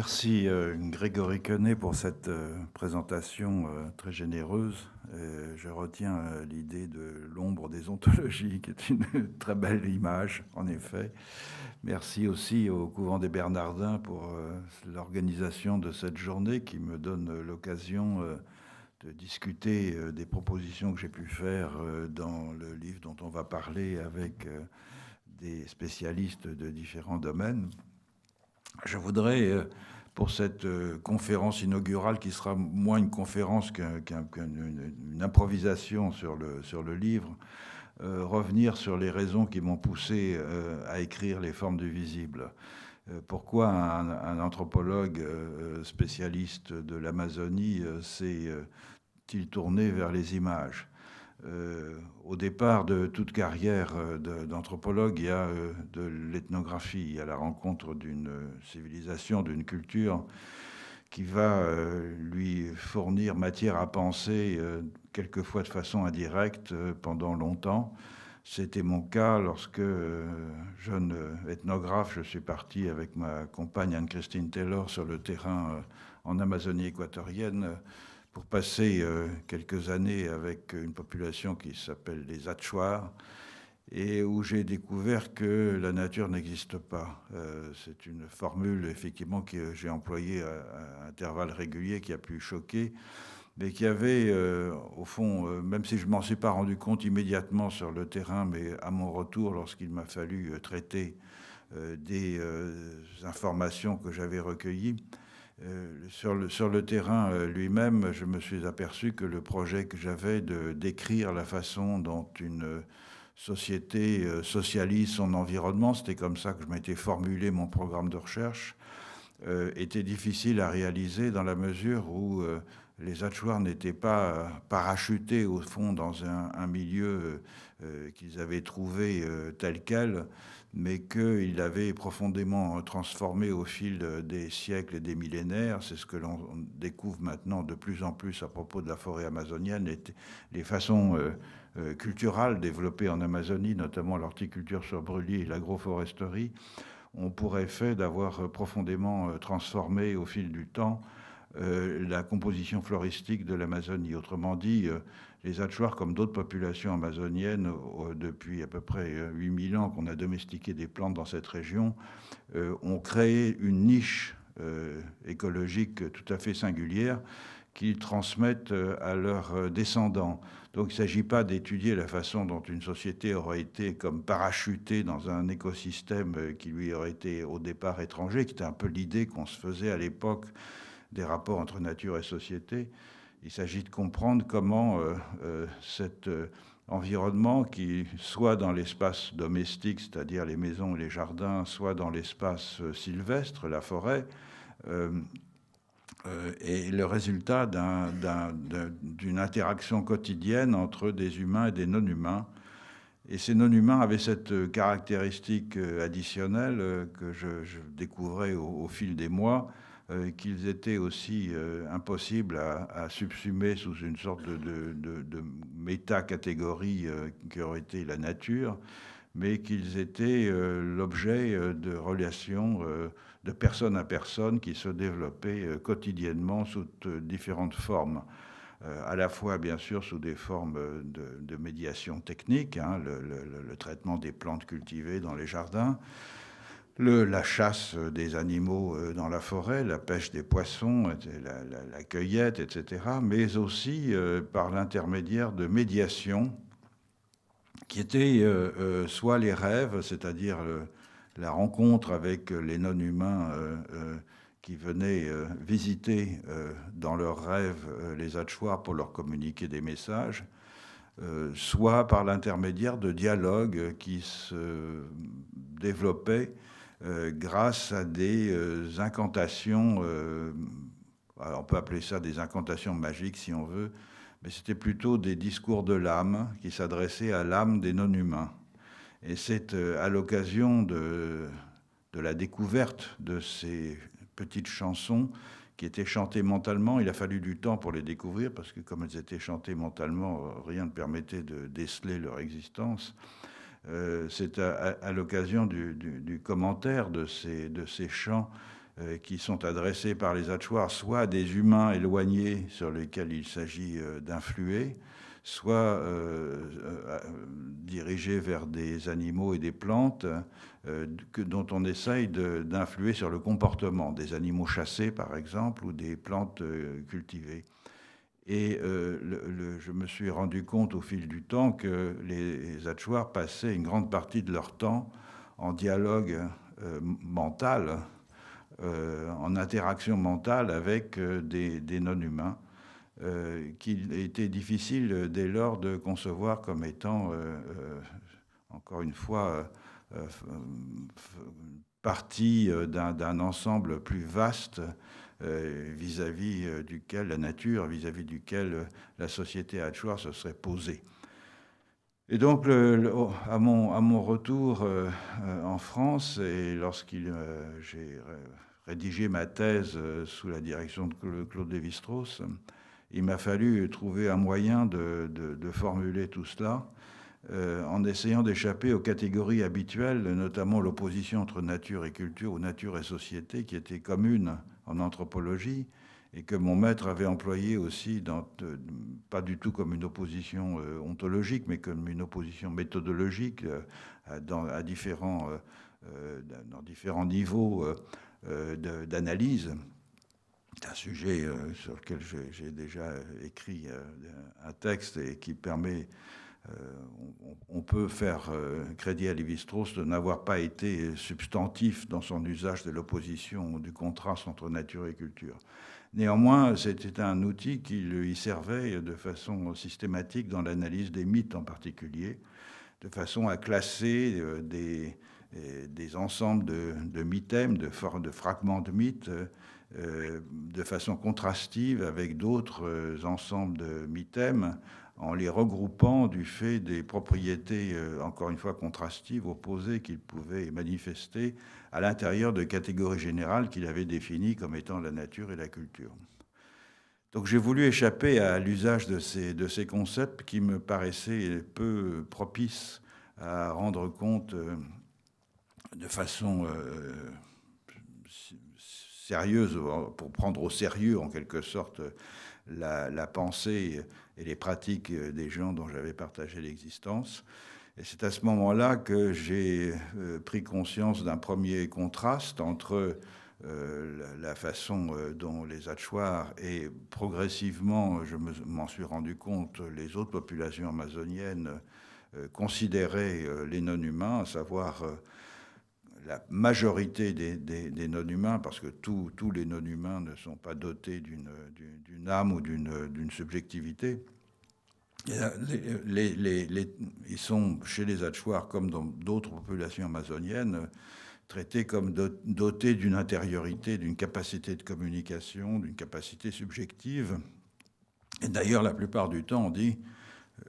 Merci euh, Grégory Quenet pour cette euh, présentation euh, très généreuse. je retiens l'idée de l'ombre des ontologies, qui est une très belle image, en effet. Merci aussi au couvent des Bernardins pour l'organisation de cette journée qui me donne l'occasion de discuter des propositions que j'ai pu faire dans le livre dont on va parler avec des spécialistes de différents domaines je voudrais, euh, pour cette euh, conférence inaugurale qui sera moins une conférence qu'une improvisation sur le, livre, euh, revenir sur les raisons qui m'ont poussé à écrire les formes du visible. pourquoi un anthropologue spécialiste de l'Amazonie s'est-il tourné vers les images euh, au départ de toute carrière euh, d'anthropologue, il y a euh, de l'ethnographie, il y a la rencontre d'une civilisation, d'une culture qui va lui fournir matière à penser, quelquefois de façon indirecte, pendant longtemps. C'était mon cas lorsque, jeune ethnographe, je suis parti avec ma compagne Anne-Christine Taylor sur le terrain en Amazonie équatorienne pour passer euh, quelques années avec une population qui s'appelle les Atchouars et où j'ai découvert que la nature n'existe pas. Euh, c'est une formule, effectivement, que j'ai employée à, intervalles réguliers, qui a pu choquer, mais qui avait, euh, au fond, même si je ne m'en suis pas rendu compte immédiatement sur le terrain, mais à mon retour, lorsqu'il m'a fallu traiter des informations que j'avais recueillies, euh, sur, le, sur le terrain euh, lui-même, je me suis aperçu que le projet que j'avais de décrire la façon dont une euh, société socialise son environnement, c'était comme ça que je m'étais formulé mon programme de recherche, était difficile à réaliser dans la mesure où les Hatchoirs n'étaient pas parachutés au fond dans un, un milieu euh, qu'ils avaient trouvé euh, tel quel, mais qu'ils avait profondément transformé au fil des siècles et des millénaires. C'est ce que l'on découvre maintenant de plus en plus à propos de la forêt amazonienne, et les façons euh, culturales développées en Amazonie, notamment l'horticulture sur brûlis et l'agroforesterie, ont pour effet d'avoir profondément transformé au fil du temps la composition floristique de l'Amazonie. Autrement dit, les Hatchouars, comme d'autres populations amazoniennes, depuis à peu près 8000 euh, ans qu'on a domestiqué des plantes dans cette région, euh, ont créé une niche euh, écologique tout à fait singulière qu'ils transmettent à leurs descendants. Donc il ne s'agit pas d'étudier la façon dont une société aurait été comme parachutée dans un écosystème qui lui aurait été au départ étranger, qui était un peu l'idée qu'on se faisait à l'époque des rapports entre nature et société. Il s'agit de comprendre comment euh, euh, cet euh, environnement qui, soit dans l'espace domestique, c'est-à-dire les maisons et les jardins, soit dans l'espace sylvestre, la forêt, est le résultat d'une interaction quotidienne entre des humains et des non-humains. Et ces non-humains avaient cette caractéristique additionnelle que je, découvrais au, fil des mois, euh, qu'ils étaient aussi euh, impossibles à, subsumer sous une sorte de, de, méta-catégorie euh, qui aurait été la nature, mais qu'ils étaient l'objet de relations de personne à personne qui se développaient quotidiennement sous différentes formes. à la fois bien sûr sous des formes de, médiation technique, hein, le, traitement des plantes cultivées dans les jardins, la chasse euh, des animaux euh, dans la forêt, la pêche des poissons, euh, la, cueillette, etc., mais aussi par l'intermédiaire de médiation qui étaient soit les rêves, c'est-à-dire la rencontre avec les non-humains qui venaient visiter dans leurs rêves les Hatchoirs pour leur communiquer des messages, soit par l'intermédiaire de dialogues qui se développaient euh, grâce à des euh, incantations, euh, on peut appeler ça des incantations magiques si on veut, mais c'était plutôt des discours de l'âme qui s'adressaient à l'âme des non-humains. Et c'est à l'occasion de la découverte de ces petites chansons qui étaient chantées mentalement. Il a fallu du temps pour les découvrir parce que comme elles étaient chantées mentalement, rien ne permettait de déceler leur existence. Euh, c'est à, l'occasion du, commentaire de ces, chants euh, qui sont adressés par les atchoirs, soit à des humains éloignés sur lesquels il s'agit euh, d'influer, soit dirigés vers des animaux et des plantes dont on essaye d'influer sur le comportement, des animaux chassés par exemple ou des plantes cultivées. Et euh, je me suis rendu compte au fil du temps que les, les passaient une grande partie de leur temps en dialogue euh, mental, euh, en interaction mentale avec des, non-humains, qu'il était difficile dès lors de concevoir comme étant, encore une fois, partie d'un ensemble plus vaste euh, vis-à-vis euh, duquel la nature, vis-à-vis duquel euh, la société choix, se serait posée. Et donc, à, mon, retour en France, et lorsqu'il j'ai rédigé ma thèse sous la direction de Claude Lévi-Strauss, il m'a fallu trouver un moyen de, formuler tout cela en essayant d'échapper aux catégories habituelles, notamment l'opposition entre nature et culture ou nature et société, qui était commune en anthropologie et que mon maître avait employé aussi, dans, euh, pas du tout comme une opposition euh, ontologique, mais comme une opposition méthodologique euh, dans, à différents, dans différents niveaux d'analyse. C'est un sujet sur lequel j'ai déjà écrit un texte et qui permet euh, on, peut faire euh, crédit à Lévi-Strauss de n'avoir pas été substantif dans son usage de l'opposition, du contraste entre nature et culture. Néanmoins, c'était un outil qui lui servait de façon systématique dans l'analyse des mythes en particulier, de façon à classer euh, des, ensembles de, de mythèmes, de, de, fragments de mythes, de façon contrastive avec d'autres ensembles de mythèmes en les regroupant du fait des propriétés, euh, encore une fois, contrastives, opposées qu'il pouvait manifester à l'intérieur de catégories générales qu'il avait définies comme étant la nature et la culture. Donc j'ai voulu échapper à l'usage de ces, de ces concepts qui me paraissaient peu propices à rendre compte euh, de façon euh, sérieuse, pour prendre au sérieux en quelque sorte la pensée et les pratiques euh, des gens dont j'avais partagé l'existence. Et c'est à ce moment-là que j'ai euh, pris conscience d'un premier contraste entre euh, la, façon dont les Hachoirs et progressivement, je m'en suis rendu compte, les autres populations amazoniennes considéraient les non-humains, à savoir la majorité des, non-humains, parce que tous les non-humains ne sont pas dotés d'une âme ou d'une subjectivité, euh, ils sont, chez les Achuars, comme dans d'autres populations amazoniennes, traités comme dotés d'une intériorité, d'une capacité de communication, d'une capacité subjective. Et d'ailleurs, la plupart du temps, on dit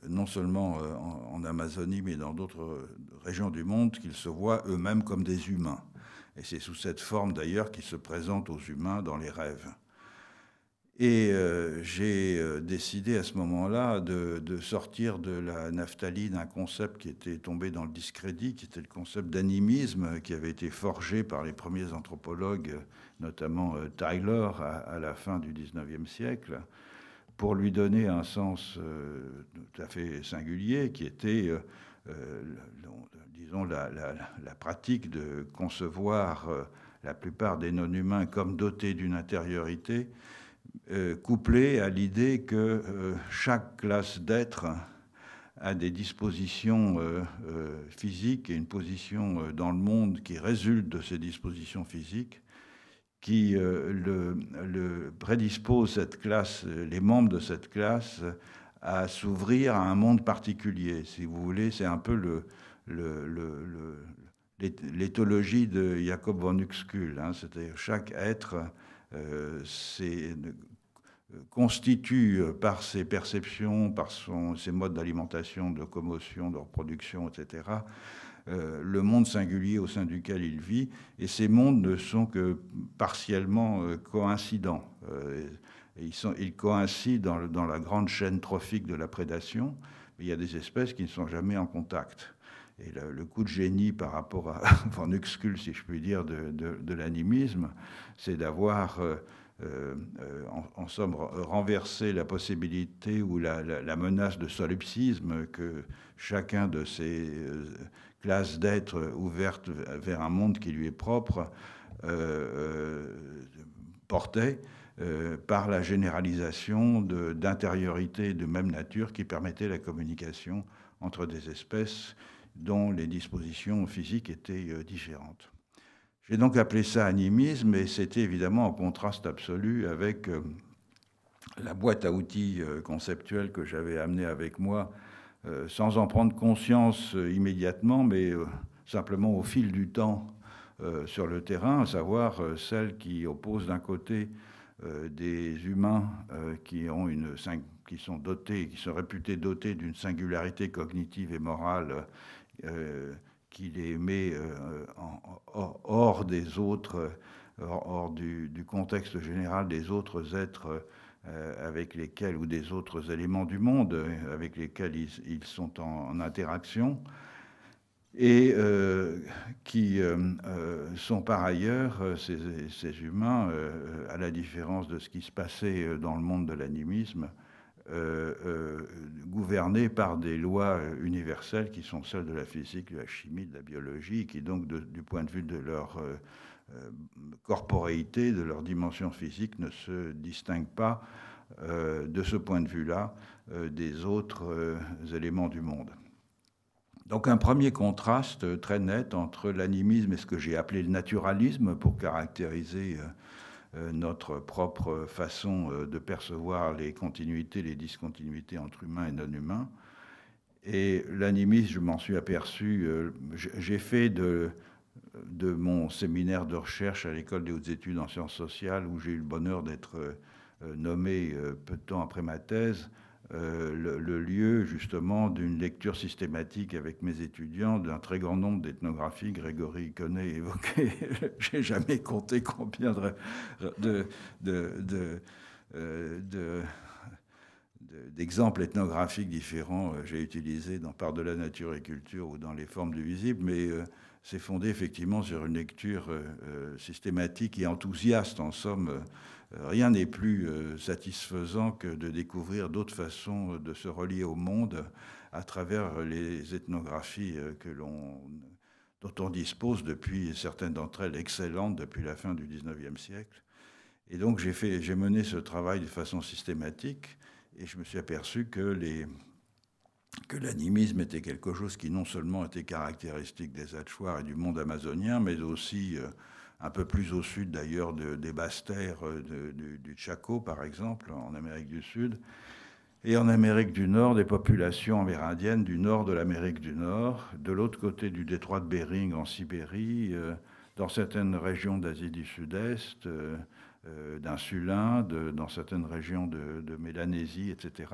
non seulement euh, en, Amazonie, mais dans d'autres euh, régions du monde, qu'ils se voient eux-mêmes comme des humains. Et c'est sous cette forme d'ailleurs qu'ils se présentent aux humains dans les rêves. Et euh, j'ai décidé à ce moment-là de, sortir de la naphtalie d'un concept qui était tombé dans le discrédit, qui était le concept d'animisme, qui avait été forgé par les premiers anthropologues, notamment Tyler, à, à la fin du 19e siècle pour lui donner un sens euh, tout à fait singulier qui était, euh, euh, disons, la, pratique de concevoir la plupart des non-humains comme dotés d'une intériorité, couplée à l'idée que chaque classe d'êtres a des dispositions physiques et une position dans le monde qui résulte de ces dispositions physiques qui euh, le, prédispose cette classe, euh, les membres de cette classe, à s'ouvrir à un monde particulier. Si vous voulez, c'est un peu le, le, l'éthologie de Jacob von Uxkull. Hein. c'est-à-dire chaque être c'est, euh, constitue par ses perceptions, par son, ses modes d'alimentation, de commotion, de reproduction, etc., euh, le monde singulier au sein duquel il vit, et ces mondes ne sont que partiellement euh, coïncidents. Euh, ils, coïncident dans, la grande chaîne trophique de la prédation, mais il y a des espèces qui ne sont jamais en contact. Et le, coup de génie par rapport à en si je puis dire, de, l'animisme, c'est d'avoir... en, somme, renversé la possibilité ou la, menace de solipsisme que chacun de ces classe d'être ouverte vers un monde qui lui est propre, euh, euh, portait euh, par la généralisation d'intériorité de, même nature qui permettait la communication entre des espèces dont les dispositions physiques étaient différentes. J'ai donc appelé ça animisme et c'était évidemment en contraste absolu avec la boîte à outils conceptuelle que j'avais amenée avec moi euh, sans en prendre conscience euh, immédiatement, mais euh, simplement au fil du temps sur le terrain, à savoir celles qui opposent d'un côté des humains qui, qui sont dotés, qui sont réputés dotés d'une singularité cognitive et morale qui les met hors des autres, hors, du, contexte général des autres êtres euh, avec lesquels, ou des autres éléments du monde euh, avec lesquels ils, sont en, interaction, et euh, qui sont par ailleurs, ces, humains, à la différence de ce qui se passait dans le monde de l'animisme, euh, euh, gouvernés par des lois universelles qui sont celles de la physique, de la chimie, de la biologie, qui donc, du point de vue de leur euh, corporéité, de leur dimension physique, ne se distinguent pas de ce point de vue-là des autres éléments du monde. Donc un premier contraste très net entre l'animisme et ce que j'ai appelé le naturalisme pour caractériser euh, notre propre façon euh, de percevoir les continuités, les discontinuités entre humains et non-humains. Et l'animisme, je m'en suis aperçu, euh, j'ai fait de, de mon séminaire de recherche à l'école des hautes études en sciences sociales, où j'ai eu le bonheur d'être nommé peu de temps après ma thèse, euh, le, lieu justement d'une lecture systématique avec mes étudiants d'un très grand nombre d'ethnographies. Grégory connaît évoqué, j'ai jamais compté combien de, de, euh, d'exemples ethnographiques différents euh, j'ai utilisé dans Part de la nature et culture ou dans les formes du visible, mais c'est fondé effectivement sur une lecture systématique et enthousiaste en somme Rien n'est plus euh, satisfaisant que de découvrir d'autres façons de se relier au monde à travers les ethnographies euh, que l'on, dont on dispose depuis, certaines d'entre elles excellentes, depuis la fin du 19e siècle. Et donc j'ai, mené ce travail de façon systématique et je me suis aperçu que, l'animisme était quelque chose qui non seulement était caractéristique des Hachoirs et du monde amazonien, mais aussi euh, un peu plus au sud d'ailleurs des basses terres euh, du, Chaco, par exemple, en Amérique du Sud, et en Amérique du Nord, des populations amérindiennes du nord de l'Amérique du Nord, de l'autre côté du détroit de Bering en Sibérie, euh, dans certaines régions d'Asie du Sud-Est, euh, euh dans certaines régions de, Mélanésie, etc.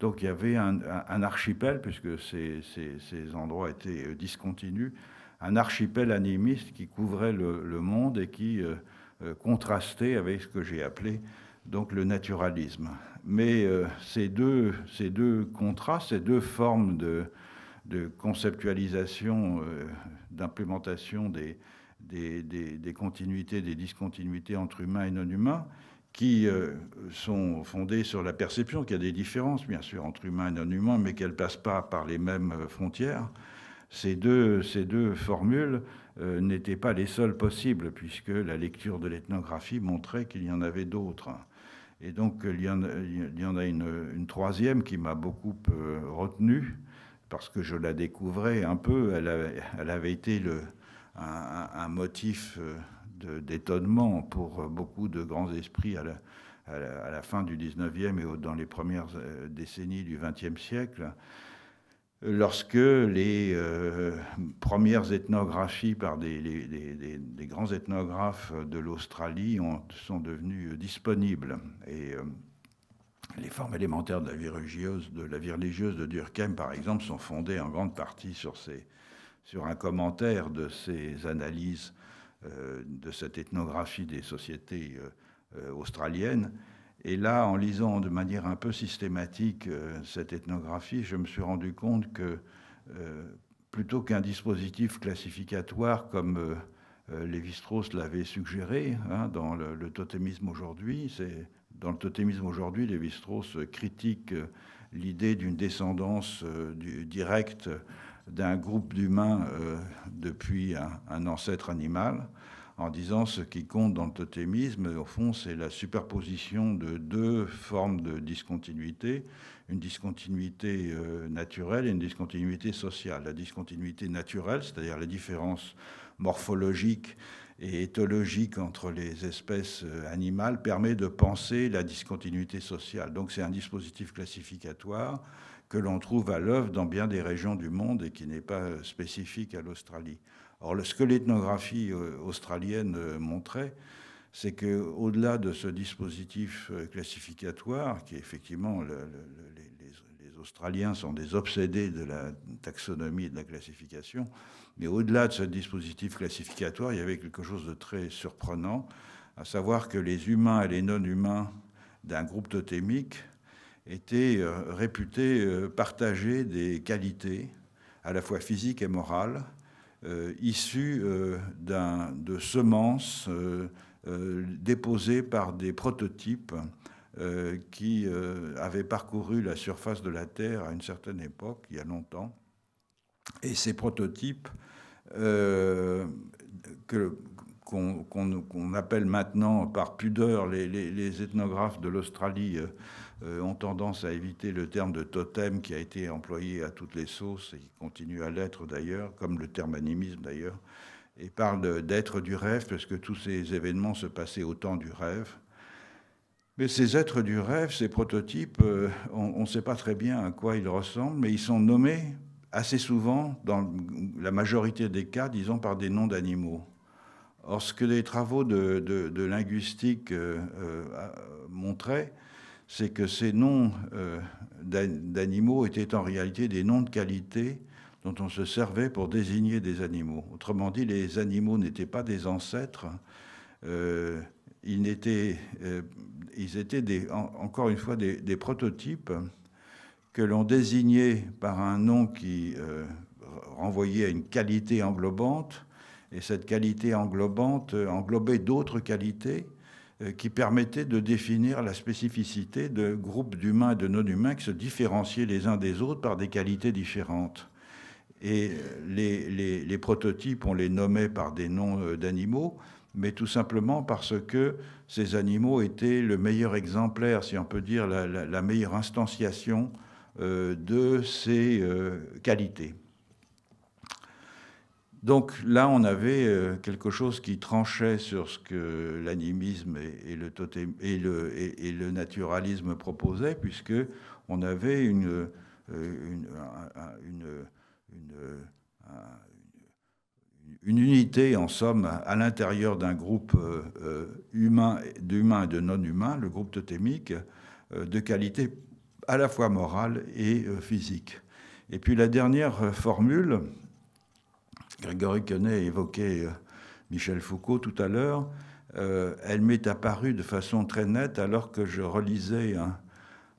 Donc il y avait un, archipel, puisque ces, ces, ces endroits étaient discontinus, un archipel animiste qui couvrait le, monde et qui euh, euh, contrastait avec ce que j'ai appelé donc le naturalisme. Mais euh, ces, deux, ces deux contrastes, ces deux formes de, conceptualisation, d'implémentation des, des, continuités, des discontinuités entre humains et non-humains, qui sont fondées sur la perception qu'il y a des différences, bien sûr, entre humains et non-humains, mais qu'elles ne passent pas par les mêmes frontières, ces deux, formules euh, n'étaient pas les seules possibles, puisque la lecture de l'ethnographie montrait qu'il y en avait d'autres. Et donc, il y en, a une, troisième qui m'a beaucoup euh, retenu, parce que je la découvrais un peu. Elle avait, été un, motif euh, d'étonnement pour beaucoup de grands esprits à la, à la fin du 19e et dans les premières décennies du 20e siècle lorsque les euh, premières ethnographies par des, grands ethnographes de l'Australie sont devenues euh, disponibles. Et euh, les formes élémentaires de la vie religieuse de, Durkheim, par exemple, sont fondées en grande partie sur, un commentaire de ces analyses de cette ethnographie des sociétés australiennes. Et là, en lisant de manière un peu systématique euh, cette ethnographie, je me suis rendu compte que euh, plutôt qu'un dispositif classificatoire comme euh, Lévi-Strauss l'avait suggéré hein, dans le, totémisme aujourd'hui, c'est dans le totémisme aujourd'hui, Lévi-Strauss critique l'idée d'une descendance directe d'un groupe d'humains depuis un, ancêtre animal en disant ce qui compte dans le totémisme, au fond, c'est la superposition de deux formes de discontinuité, une discontinuité euh, naturelle et une discontinuité sociale. La discontinuité naturelle, c'est-à-dire les différences morphologiques et éthologiques entre les espèces euh, animales, permet de penser la discontinuité sociale. Donc c'est un dispositif classificatoire que l'on trouve à l'œuvre dans bien des régions du monde et qui n'est pas euh, spécifique à l'Australie. Or, ce que l'ethnographie euh, australienne euh, montrait, c'est que delà de ce dispositif euh, classificatoire, qui effectivement les, les, Australiens sont des obsédés de la taxonomie et de la classification, mais au-delà de ce dispositif classificatoire, il y avait quelque chose de très surprenant, à savoir que les humains et les non-humains d'un groupe totémique étaient réputés partager des qualités à la fois physiques et morales, euh, issus euh, de semences euh, déposées par des prototypes qui avaient parcouru la surface de la Terre à une certaine époque, il y a longtemps. Et ces prototypes que qu'on appelle maintenant par pudeur les, ethnographes de l'Australie euh, euh, ont tendance à éviter le terme de totem qui a été employé à toutes les sauces et qui continue à l'être d'ailleurs, comme le terme animisme d'ailleurs, et parlent d'êtres du rêve parce que tous ces événements se passaient au temps du rêve. Mais ces êtres du rêve, ces prototypes, euh, on ne sait pas très bien à quoi ils ressemblent, mais ils sont nommés assez souvent, dans la majorité des cas, disons, par des noms d'animaux. Or, ce que les travaux de, linguistique euh, euh, montraient, c'est que ces noms euh, d'animaux étaient en réalité des noms de qualité dont on se servait pour désigner des animaux. Autrement dit, les animaux n'étaient pas des ancêtres, ils, étaient, encore une fois des, prototypes que l'on désignait par un nom qui renvoyait à une qualité englobante, et cette qualité englobante euh, englobait d'autres qualités euh, qui permettaient de définir la spécificité de groupes d'humains et de non-humains qui se différenciaient les uns des autres par des qualités différentes. Et euh, les, prototypes, on les nommait par des noms d'animaux, mais tout simplement parce que ces animaux étaient le meilleur exemplaire, si on peut dire, la, meilleure instantiation de ces qualités. Donc là, on avait euh, quelque chose qui tranchait sur ce que l'animisme et, le, naturalisme proposaient, puisque on avait euh, une, unité, en somme, à l'intérieur d'un groupe euh, humain, d'humains et de non-humains, le groupe totémique, de qualité à la fois morale et physique. Et puis la dernière formule, Grégory Quenet évoquait euh, Michel Foucault tout à l'heure, euh, elle m'est apparue de façon très nette alors que je relisais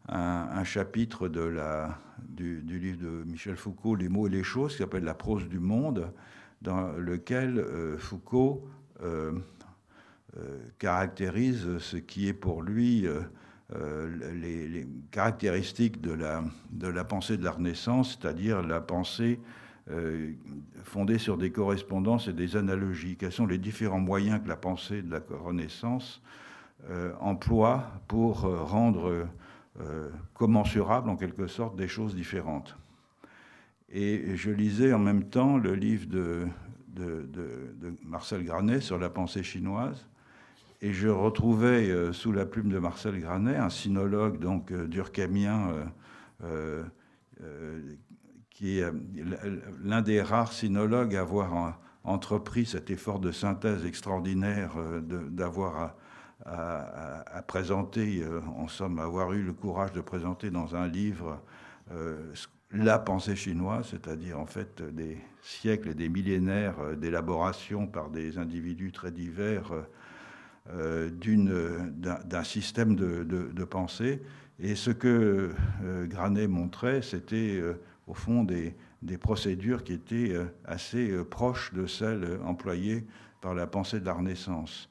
un, chapitre du, livre de Michel Foucault, Les mots et les choses, qui s'appelle La prose du monde, dans lequel euh, Foucault caractérise ce qui est pour lui les, caractéristiques de la pensée de la Renaissance, c'est-à-dire la pensée euh, fondée sur des correspondances et des analogies. Quels sont les différents moyens que la pensée de la Renaissance euh, emploie pour euh, rendre commensurables, en quelque sorte, des choses différentes Et je lisais en même temps le livre de, Marcel Granet sur la pensée chinoise. Et je retrouvais sous la plume de Marcel Granet, un sinologue donc euh, qui est euh, l'un des rares sinologues à avoir euh, entrepris cet effort de synthèse extraordinaire euh, d'avoir à, présenter, en somme, avoir eu le courage de présenter dans un livre la pensée chinoise, c'est-à-dire en fait des siècles et des millénaires d'élaboration par des individus très divers d'un système de, pensée. Et ce que Granet montrait, c'était au fond, des, procédures qui étaient euh, assez euh, proches de celles euh, employées par la pensée de la Renaissance.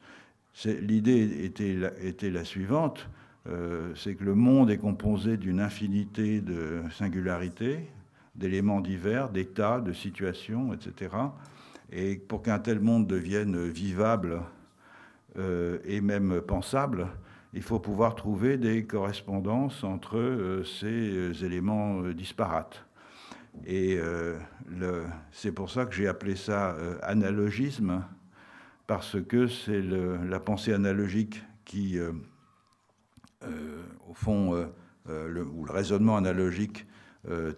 L'idée était, était, la suivante, c'est que le monde est composé d'une infinité de singularités, d'éléments divers, d'états, de situations, etc. Et pour qu'un tel monde devienne vivable et même pensable, il faut pouvoir trouver des correspondances entre ces éléments disparates. Et euh, c'est pour ça que j'ai appelé ça euh, analogisme, parce que c'est la pensée analogique qui, euh, au fond, le, ou le raisonnement analogique,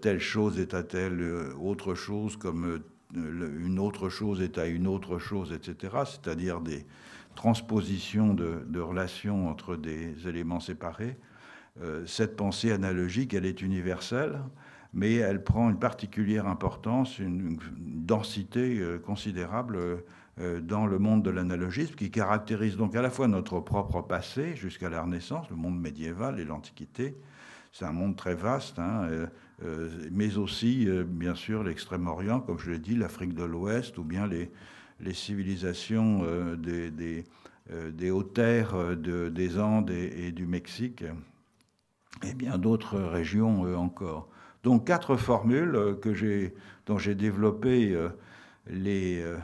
telle chose est à telle autre chose, comme une autre chose est à une autre chose, etc., c'est-à-dire des transpositions de, relations entre des éléments séparés. cette pensée analogique, elle est universelle mais elle prend une particulière importance, une, densité euh, considérable euh, dans le monde de l'analogisme, qui caractérise donc à la fois notre propre passé jusqu'à la Renaissance, le monde médiéval et l'Antiquité. C'est un monde très vaste, hein, euh, mais aussi, bien sûr, l'Extrême-Orient, comme je l'ai dit, l'Afrique de l'Ouest, ou bien les, civilisations des, des, des hautes terres des Andes et, du Mexique, et bien d'autres régions encore. Donc quatre formules euh, que dont j'ai développé euh, euh,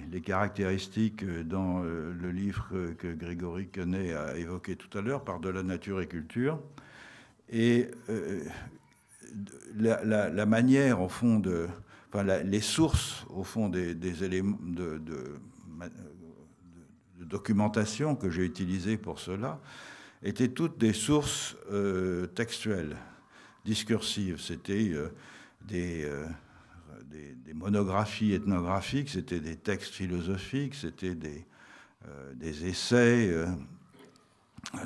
les, caractéristiques dans le livre que Grégory Quenet a évoqué tout à l'heure, par de la nature et culture. Et la, manière, au fond, de, enfin, les sources, au fond, des, éléments de, documentation que j'ai utilisées pour cela étaient toutes des sources textuelles discursive. C'était euh, euh, des, des, monographies ethnographiques, c'était des textes philosophiques, c'était des, euh, des, essais,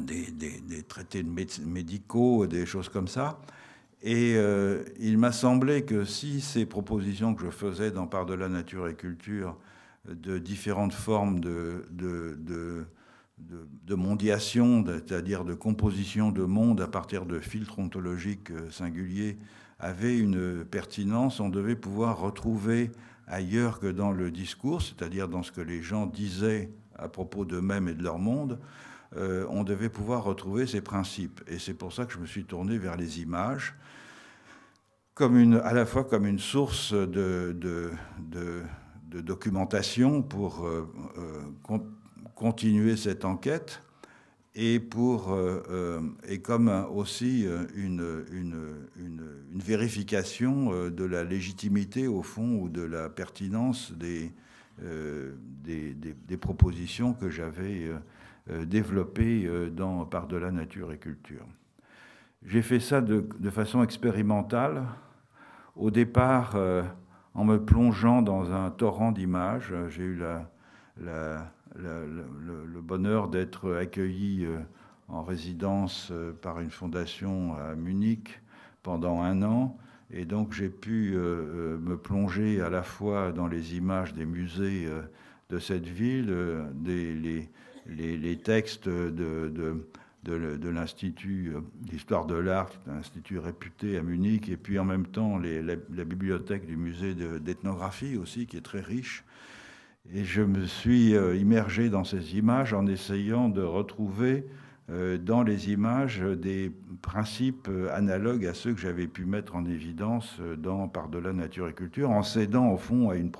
des, traités médicaux, des choses comme ça. Et il m'a semblé que si ces propositions que je faisais dans part de la nature et culture, de différentes formes de de, mondiation, c'est-à-dire de composition de monde à partir de filtres ontologiques euh, singuliers, avait une pertinence, on devait pouvoir retrouver ailleurs que dans le discours, c'est-à-dire dans ce que les gens disaient à propos d'eux-mêmes et de leur monde, euh, on devait pouvoir retrouver ces principes. Et c'est pour ça que je me suis tourné vers les images, comme une, à la fois comme une source de, de, documentation pour euh, continuer cette enquête et, pour, euh, euh, et comme aussi euh, une, une, une, vérification de la légitimité, au fond, ou de la pertinence des, des, des, propositions que j'avais développées dans, par de la nature et culture. J'ai fait ça de, de, façon expérimentale, au départ en me plongeant dans un torrent d'images. J'ai eu la, la le, bonheur d'être accueilli euh, en résidence euh, par une fondation à Munich pendant un an. Et donc j'ai pu euh, me plonger à la fois dans les images des musées de cette ville, des, les, les, textes de, de de, l'Institut d'histoire de l'art, un institut réputé à Munich, et puis en même temps la, bibliothèque du musée d'ethnographie aussi, qui est très riche. Et je me suis euh, immergé dans ces images en essayant de retrouver euh, dans les images des principes euh, analogues à ceux que j'avais pu mettre en évidence dans Par-delà nature et culture, en cédant au fond à une,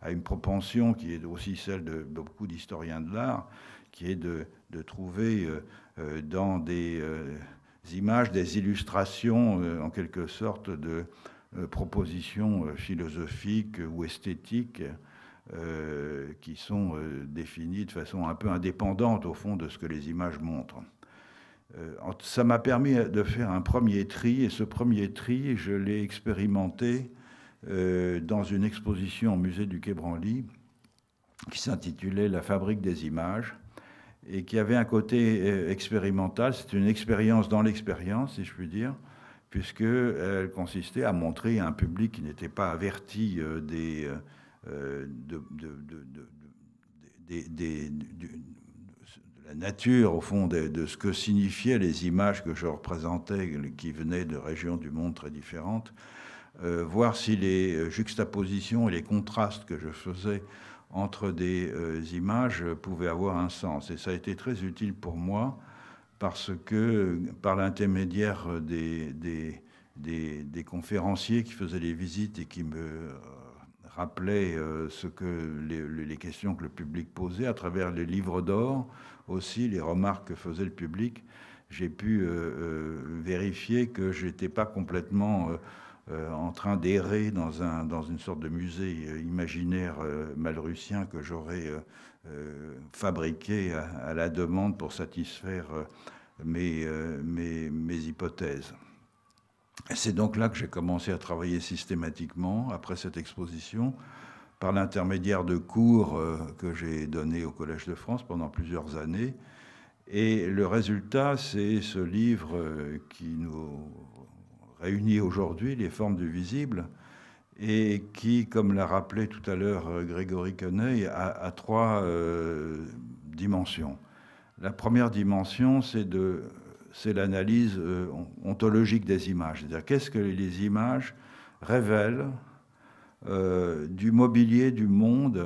à une propension qui est aussi celle de beaucoup d'historiens de l'art, qui est de, de, trouver dans des images des illustrations, en quelque sorte, de propositions philosophiques ou esthétiques euh, qui sont euh, définies de façon un peu indépendante au fond de ce que les images montrent. Euh, ça m'a permis de faire un premier tri et ce premier tri, je l'ai expérimenté dans une exposition au musée du Quai Branly qui s'intitulait La fabrique des images et qui avait un côté expérimental, c'est une expérience dans l'expérience, si je puis dire, puisqu'elle consistait à montrer à un public qui n'était pas averti des, euh, de, la nature, au fond, de, ce que signifiaient les images que je représentais, qui venaient de régions du monde très différentes, euh, voir si les juxtapositions et les contrastes que je faisais entre des euh, images pouvaient avoir un sens. Et ça a été très utile pour moi, parce que par l'intermédiaire des, des, des, des conférenciers qui faisaient les visites et qui me rappelait euh, ce que les, questions que le public posait à travers les livres d'or, aussi les remarques que faisait le public. J'ai pu euh, euh, vérifier que je n'étais pas complètement en train d'errer dans, une sorte de musée imaginaire malrussien que j'aurais fabriqué à, la demande pour satisfaire mes hypothèses. C'est donc là que j'ai commencé à travailler systématiquement après cette exposition, par l'intermédiaire de cours euh, que j'ai donnés au Collège de France pendant plusieurs années. Et le résultat, c'est ce livre euh, qui nous réunit aujourd'hui, Les formes du visible, et qui, comme l'a rappelé tout à l'heure euh, Grégory Queneuil, a, trois dimensions. La première dimension, c'est de c'est l'analyse euh, ontologique des images. C'est-à-dire qu'est-ce que les images révèlent euh, du mobilier du monde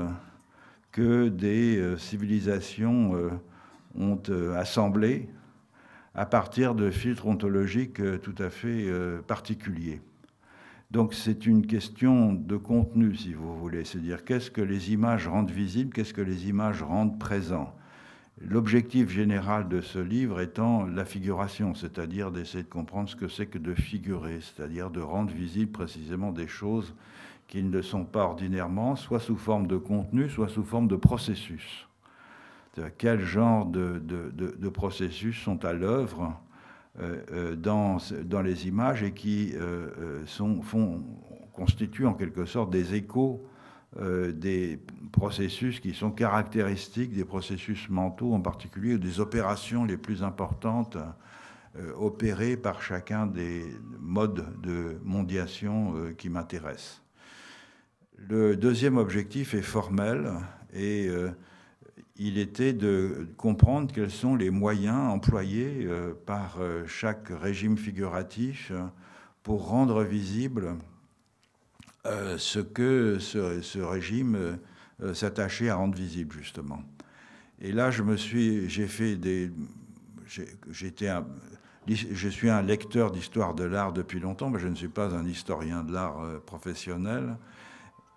que des euh, civilisations ont assemblé à partir de filtres ontologiques tout à fait particuliers. Donc c'est une question de contenu, si vous voulez, c'est-à-dire qu'est-ce que les images rendent visibles, qu'est-ce que les images rendent présents. L'objectif général de ce livre étant la figuration, c'est-à-dire d'essayer de comprendre ce que c'est que de figurer, c'est-à-dire de rendre visibles précisément des choses qui ne le sont pas ordinairement, soit sous forme de contenu, soit sous forme de processus. Quel genre de, processus sont à l'œuvre euh, euh, dans, dans, les images et qui euh, sont, font, constituent en quelque sorte des échos des processus qui sont caractéristiques des processus mentaux en particulier, des opérations les plus importantes euh, opérées par chacun des modes de mondiation euh, qui m'intéressent. Le deuxième objectif est formel et euh, il était de comprendre quels sont les moyens employés par chaque régime figuratif pour rendre visible ce que ce régime euh, s'attacher à rendre visible, justement. Et là, je me suis, j'ai fait des, j'étais je suis un lecteur d'histoire de l'art depuis longtemps, mais je ne suis pas un historien de l'art euh, professionnel.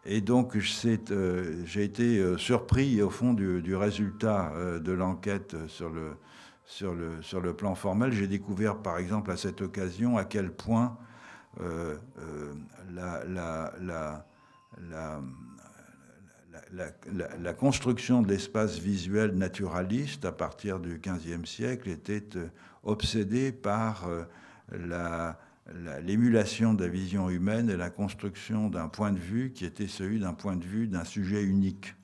Et donc, euh, j'ai été surpris, au fond, du, résultat de l'enquête sur le, sur, le, sur le plan formel. J'ai découvert, par exemple, à cette occasion, à quel point la, la, la, la la, construction de l'espace visuel naturaliste à partir du XVe siècle était euh, obsédée par euh, l'émulation de la vision humaine et la construction d'un point de vue qui était celui d'un point de vue d'un sujet unique.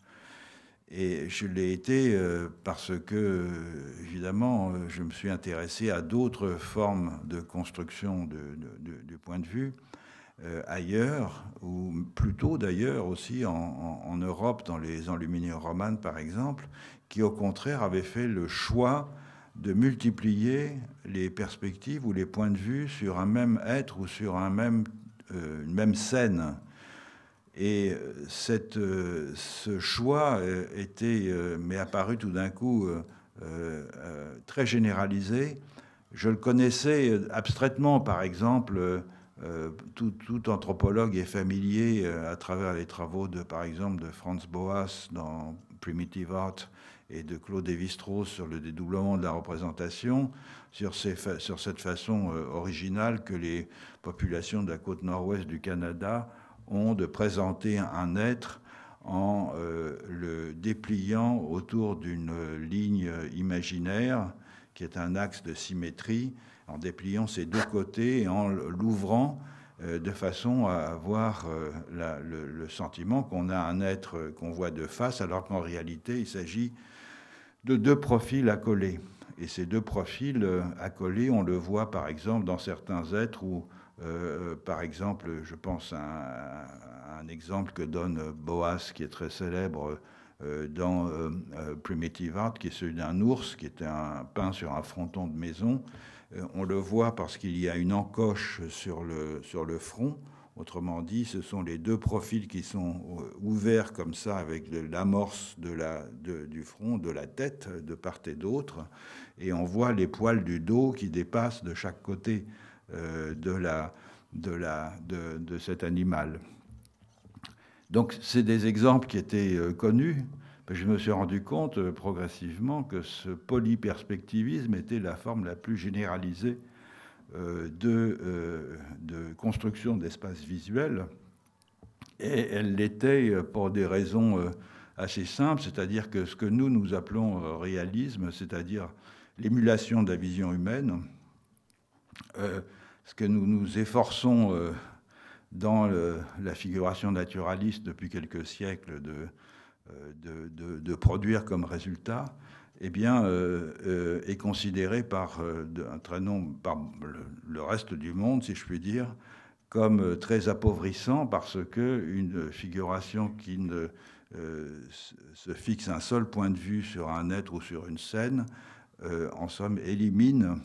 Et je l'ai été euh, parce que, évidemment, je me suis intéressé à d'autres formes de construction du point de vue. Euh, ailleurs, ou plutôt d'ailleurs aussi en, Europe, dans les enluminures romanes par exemple, qui au contraire avaient fait le choix de multiplier les perspectives ou les points de vue sur un même être ou sur un même, euh, une même scène. Et euh, cette, ce choix était, mais apparu tout d'un coup, très généralisé. Je le connaissais abstraitement, par exemple, euh, tout, anthropologue est familier euh, à travers les travaux de, par exemple, de Franz Boas dans Primitive Art et de Claude lévi sur le dédoublement de la représentation, sur, cette façon euh, originale que les populations de la côte nord-ouest du Canada ont de présenter un être en le dépliant autour d'une ligne imaginaire qui est un axe de symétrie en dépliant ses deux côtés et en l'ouvrant euh, de façon à avoir euh, le, sentiment qu'on a un être qu'on voit de face, alors qu'en réalité, il s'agit de deux profils accolés. Et ces deux profils euh, accolés, on le voit par exemple dans certains êtres où, par exemple, je pense à un, exemple que donne Boas, qui est très célèbre dans Primitive Art, qui est celui d'un ours, qui était un, peint sur un fronton de maison, euh, on le voit parce qu'il y a une encoche sur le, front. Autrement dit, ce sont les deux profils qui sont euh, ouverts comme ça avec l'amorce du front, de la tête, de part et d'autre. Et on voit les poils du dos qui dépassent de chaque côté euh, de, cet animal. Donc c'est des exemples qui étaient connus je me suis rendu compte euh, progressivement que ce polyperspectivisme était la forme la plus généralisée euh, de, euh, de construction d'espace visuel. Et elle l'était pour des raisons assez simples, c'est-à-dire que ce que nous, nous appelons réalisme, c'est-à-dire l'émulation de la vision humaine, ce que nous nous efforçons dans la figuration naturaliste depuis quelques siècles de, euh, de, produire comme résultat, eh bien, euh, euh, est considéré par un très nombre, par le, reste du monde, si je puis dire, comme très appauvrissant parce que une figuration qui ne se fixe un seul point de vue sur un être ou sur une scène, en somme, élimine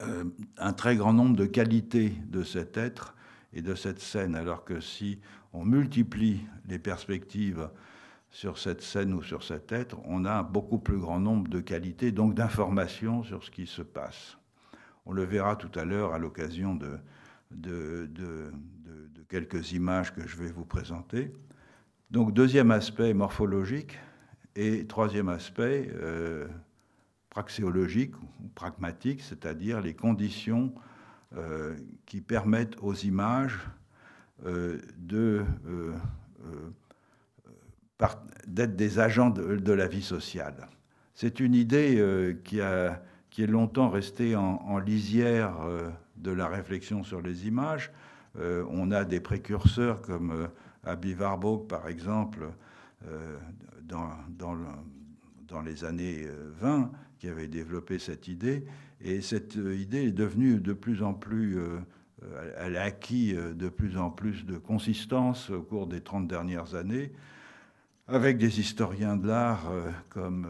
un très grand nombre de qualités de cet être et de cette scène, alors que si on multiplie les perspectives sur cette scène ou sur cet être, on a un beaucoup plus grand nombre de qualités, donc d'informations sur ce qui se passe. On le verra tout à l'heure à l'occasion de, quelques images que je vais vous présenter. Donc deuxième aspect morphologique et troisième aspect euh, praxéologique ou pragmatique, c'est-à-dire les conditions euh, qui permettent aux images euh, de euh, euh, d'être des agents de, la vie sociale. C'est une idée qui, a, qui est longtemps restée en, lisière de la réflexion sur les images. on a des précurseurs comme Abby Warburg, par exemple, dans, dans, dans, les années 20, qui avait développé cette idée. Et cette idée est devenue de plus en plus euh, elle a acquis euh, de plus en plus de consistance au cours des 30 dernières années, avec des historiens de l'art euh, comme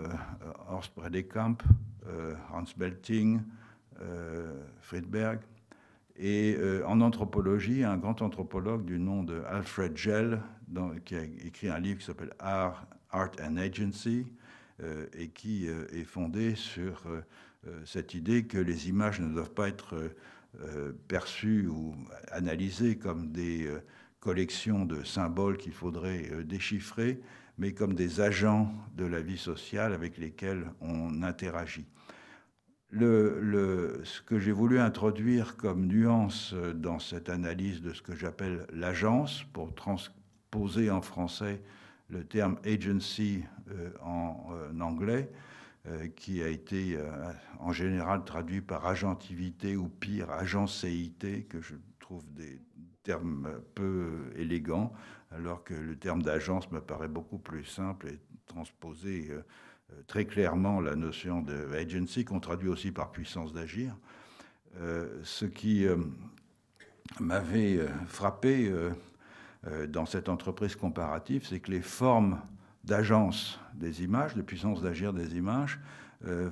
Horst Bredekamp, Hans Belting, Friedberg, et en anthropologie, un grand anthropologue du nom de Alfred Gell, qui a écrit un livre qui s'appelle Art, Art, and Agency, et qui est fondé sur cette idée que les images ne doivent pas être euh, Perçus ou analysés comme des euh, collections de symboles qu'il faudrait euh, déchiffrer, mais comme des agents de la vie sociale avec lesquels on interagit. ce que j'ai voulu introduire comme nuance dans cette analyse de ce que j'appelle l'agence, pour transposer en français le terme agency en anglais, euh, qui a été euh, en général traduit par agentivité ou pire agencéité, que je trouve des termes peu élégants, alors que le terme d'agence me paraît beaucoup plus simple et transposer euh, très clairement la notion de agency, qu'on traduit aussi par puissance d'agir. ce qui m'avait frappé dans cette entreprise comparative, c'est que les formes d'agence des images, de puissance d'agir des images, euh,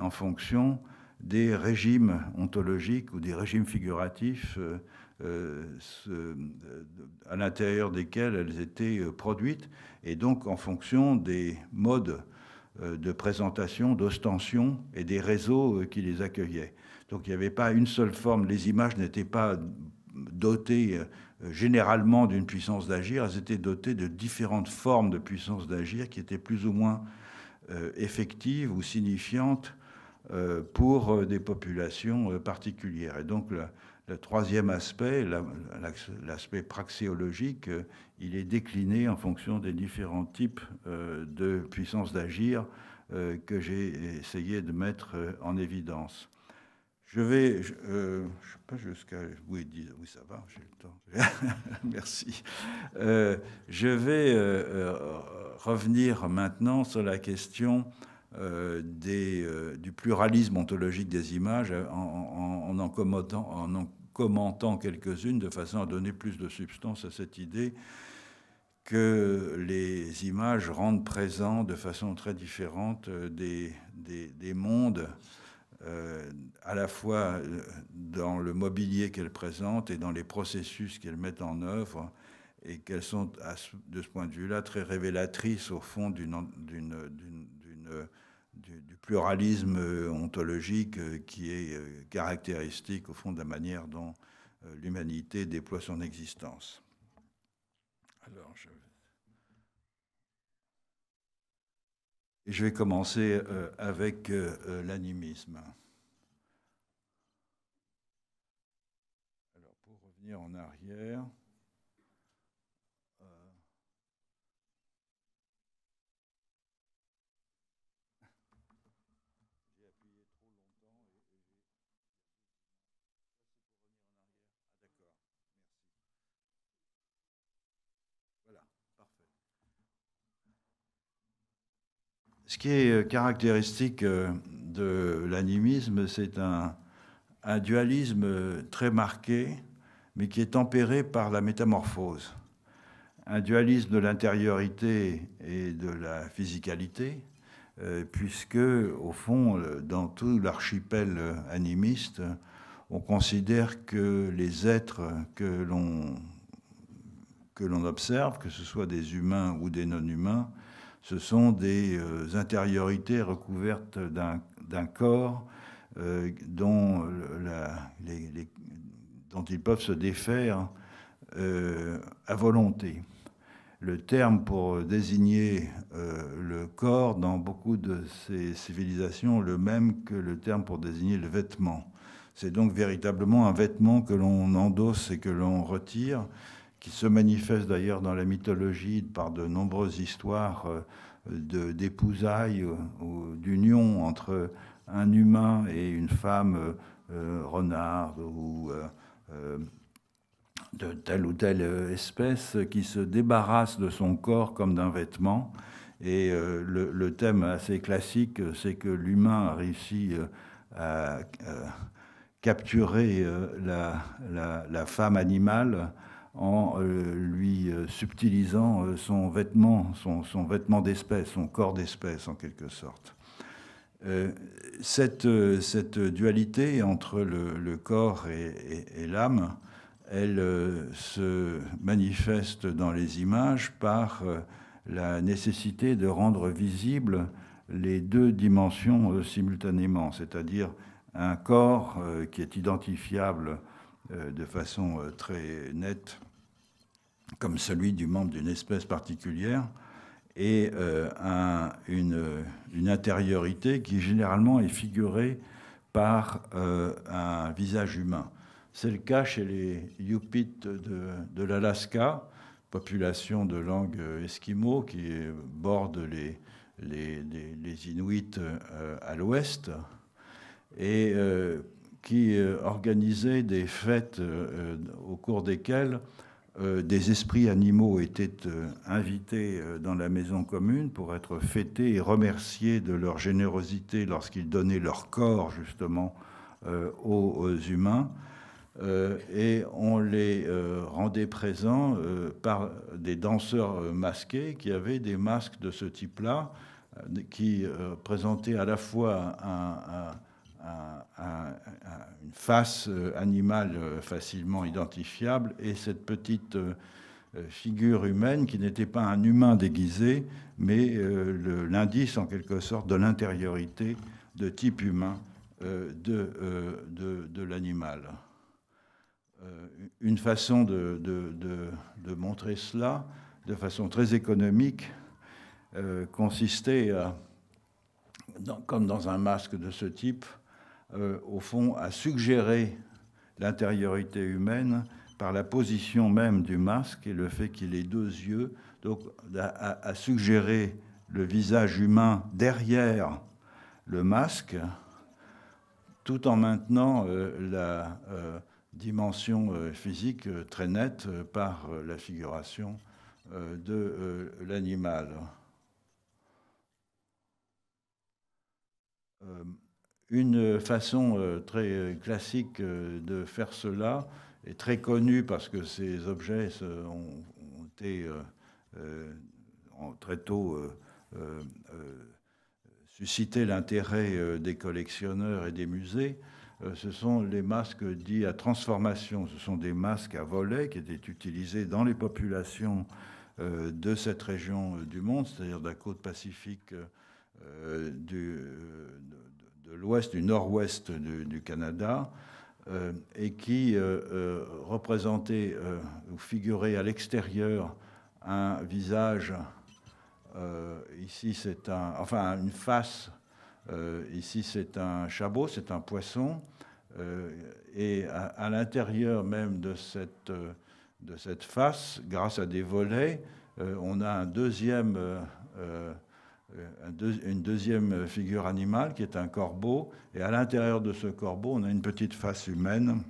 en fonction des régimes ontologiques ou des régimes figuratifs euh, euh, euh, à l'intérieur desquels elles étaient produites, et donc en fonction des modes de présentation, d'ostension et des réseaux qui les accueillaient. Donc il n'y avait pas une seule forme, les images n'étaient pas dotées euh, généralement d'une puissance d'agir, elles étaient dotées de différentes formes de puissance d'agir qui étaient plus ou moins euh, effectives ou signifiantes euh, pour des populations particulières. Et donc le, troisième aspect, l'aspect praxéologique, il est décliné en fonction des différents types de puissance d'agir que j'ai essayé de mettre en évidence. Je vais, euh, pas jusqu'à, oui, ça va, le Merci. Euh, je vais euh, revenir maintenant sur la question du pluralisme ontologique des images en en, commentant, quelques-unes de façon à donner plus de substance à cette idée que les images rendent présents de façon très différente des mondes euh, à la fois euh, dans le mobilier qu'elles présentent et dans les processus qu'elles mettent en œuvre, et qu'elles sont, de ce point de vue-là, très révélatrices, au fond, du, pluralisme euh, ontologique qui est caractéristique, au fond, de la manière dont l'humanité déploie son existence. Alors, je je vais commencer euh, avec euh, euh, l'animisme. Alors, pour revenir en arrière. Ce qui est euh, caractéristique euh, de l'animisme, c'est un, dualisme euh, très marqué, mais qui est tempéré par la métamorphose. Un dualisme de l'intériorité et de la physicalité, puisque, au fond, dans tout l'archipel animiste, on considère que les êtres que l'on observe, que ce soit des humains ou des non-humains, ce sont des euh, intériorités recouvertes d'un corps euh, dont, ils peuvent se défaire euh, à volonté. Le terme pour désigner le corps dans beaucoup de ces civilisations, est le même que le terme pour désigner le vêtement. C'est donc véritablement un vêtement que l'on endosse et que l'on retire qui se manifeste d'ailleurs dans la mythologie par de nombreuses histoires euh, d'épousailles ou d'union entre un humain et une femme euh, euh, renarde ou de telle ou telle espèce qui se débarrasse de son corps comme d'un vêtement. Et le, thème assez classique, c'est que l'humain a réussi à capturer la, femme animale en euh, lui euh, subtilisant euh, son vêtement, son, vêtement d'espèce, son corps d'espèce en quelque sorte. Cette, dualité entre le, corps et, et l'âme, elle se manifeste dans les images par la nécessité de rendre visibles les deux dimensions simultanément, c'est-à-dire un corps qui est identifiable euh, de façon euh, très nette comme celui du membre d'une espèce particulière et euh, une, une, intériorité qui généralement est figurée par un visage humain. C'est le cas chez les Yupites de, l'Alaska, population de langue esquimaux qui borde les, les, Inuits à l'ouest. Et qui euh, organisait des fêtes euh, euh, au cours desquelles des esprits animaux étaient invités dans la maison commune pour être fêtés et remerciés de leur générosité lorsqu'ils donnaient leur corps justement aux, humains. et on les rendait présents par des danseurs masqués qui avaient des masques de ce type-là, qui présentaient à la fois un une face euh, animale euh, facilement identifiable et cette petite euh, figure humaine qui n'était pas un humain déguisé, mais l'indice en quelque sorte de l'intériorité de type humain de, de, l'animal. Une façon de, de, montrer cela de façon très économique consistait comme dans un masque de ce type, euh, au fond, à suggérer l'intériorité humaine par la position même du masque et le fait qu'il ait deux yeux, donc à, suggérer le visage humain derrière le masque, tout en maintenant euh, la euh, dimension physique très nette par la figuration de l'animal. Une façon euh, très euh, classique euh, de faire cela est très connue parce que ces objets ont, été très tôt suscité l'intérêt des collectionneurs et des musées ce sont les masques dits à transformation. Ce sont des masques à volets qui étaient utilisés dans les populations de cette région du monde, c'est-à-dire de la côte pacifique du, de l'ouest, du nord-ouest du, Canada, euh, et qui euh, euh, représentait ou figurait à l'extérieur un visage, ici c'est un, enfin une face, ici c'est un chabot, c'est un poisson, et à, l'intérieur même de cette, de cette face, grâce à des volets, on a un deuxième euh, une deuxième figure animale qui est un corbeau. Et à l'intérieur de ce corbeau, on a une petite face humaine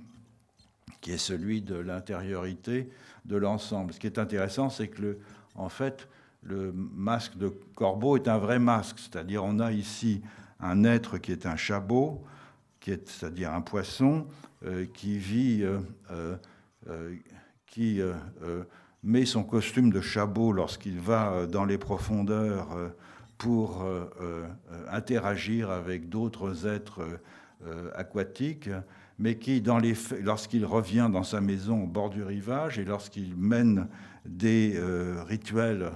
qui est celui de l'intériorité de l'ensemble. Ce qui est intéressant, c'est que le, en fait, le masque de corbeau est un vrai masque, c'est-à-dire on a ici un être qui est un chabot, qui est, c'est-à-dire un poisson, euh, qui vit, euh, qui met son costume de chabot lorsqu'il va dans les profondeurs pour euh, euh, interagir avec d'autres êtres euh, aquatiques, mais qui, lorsqu'il revient dans sa maison au bord du rivage et lorsqu'il mène des rituels,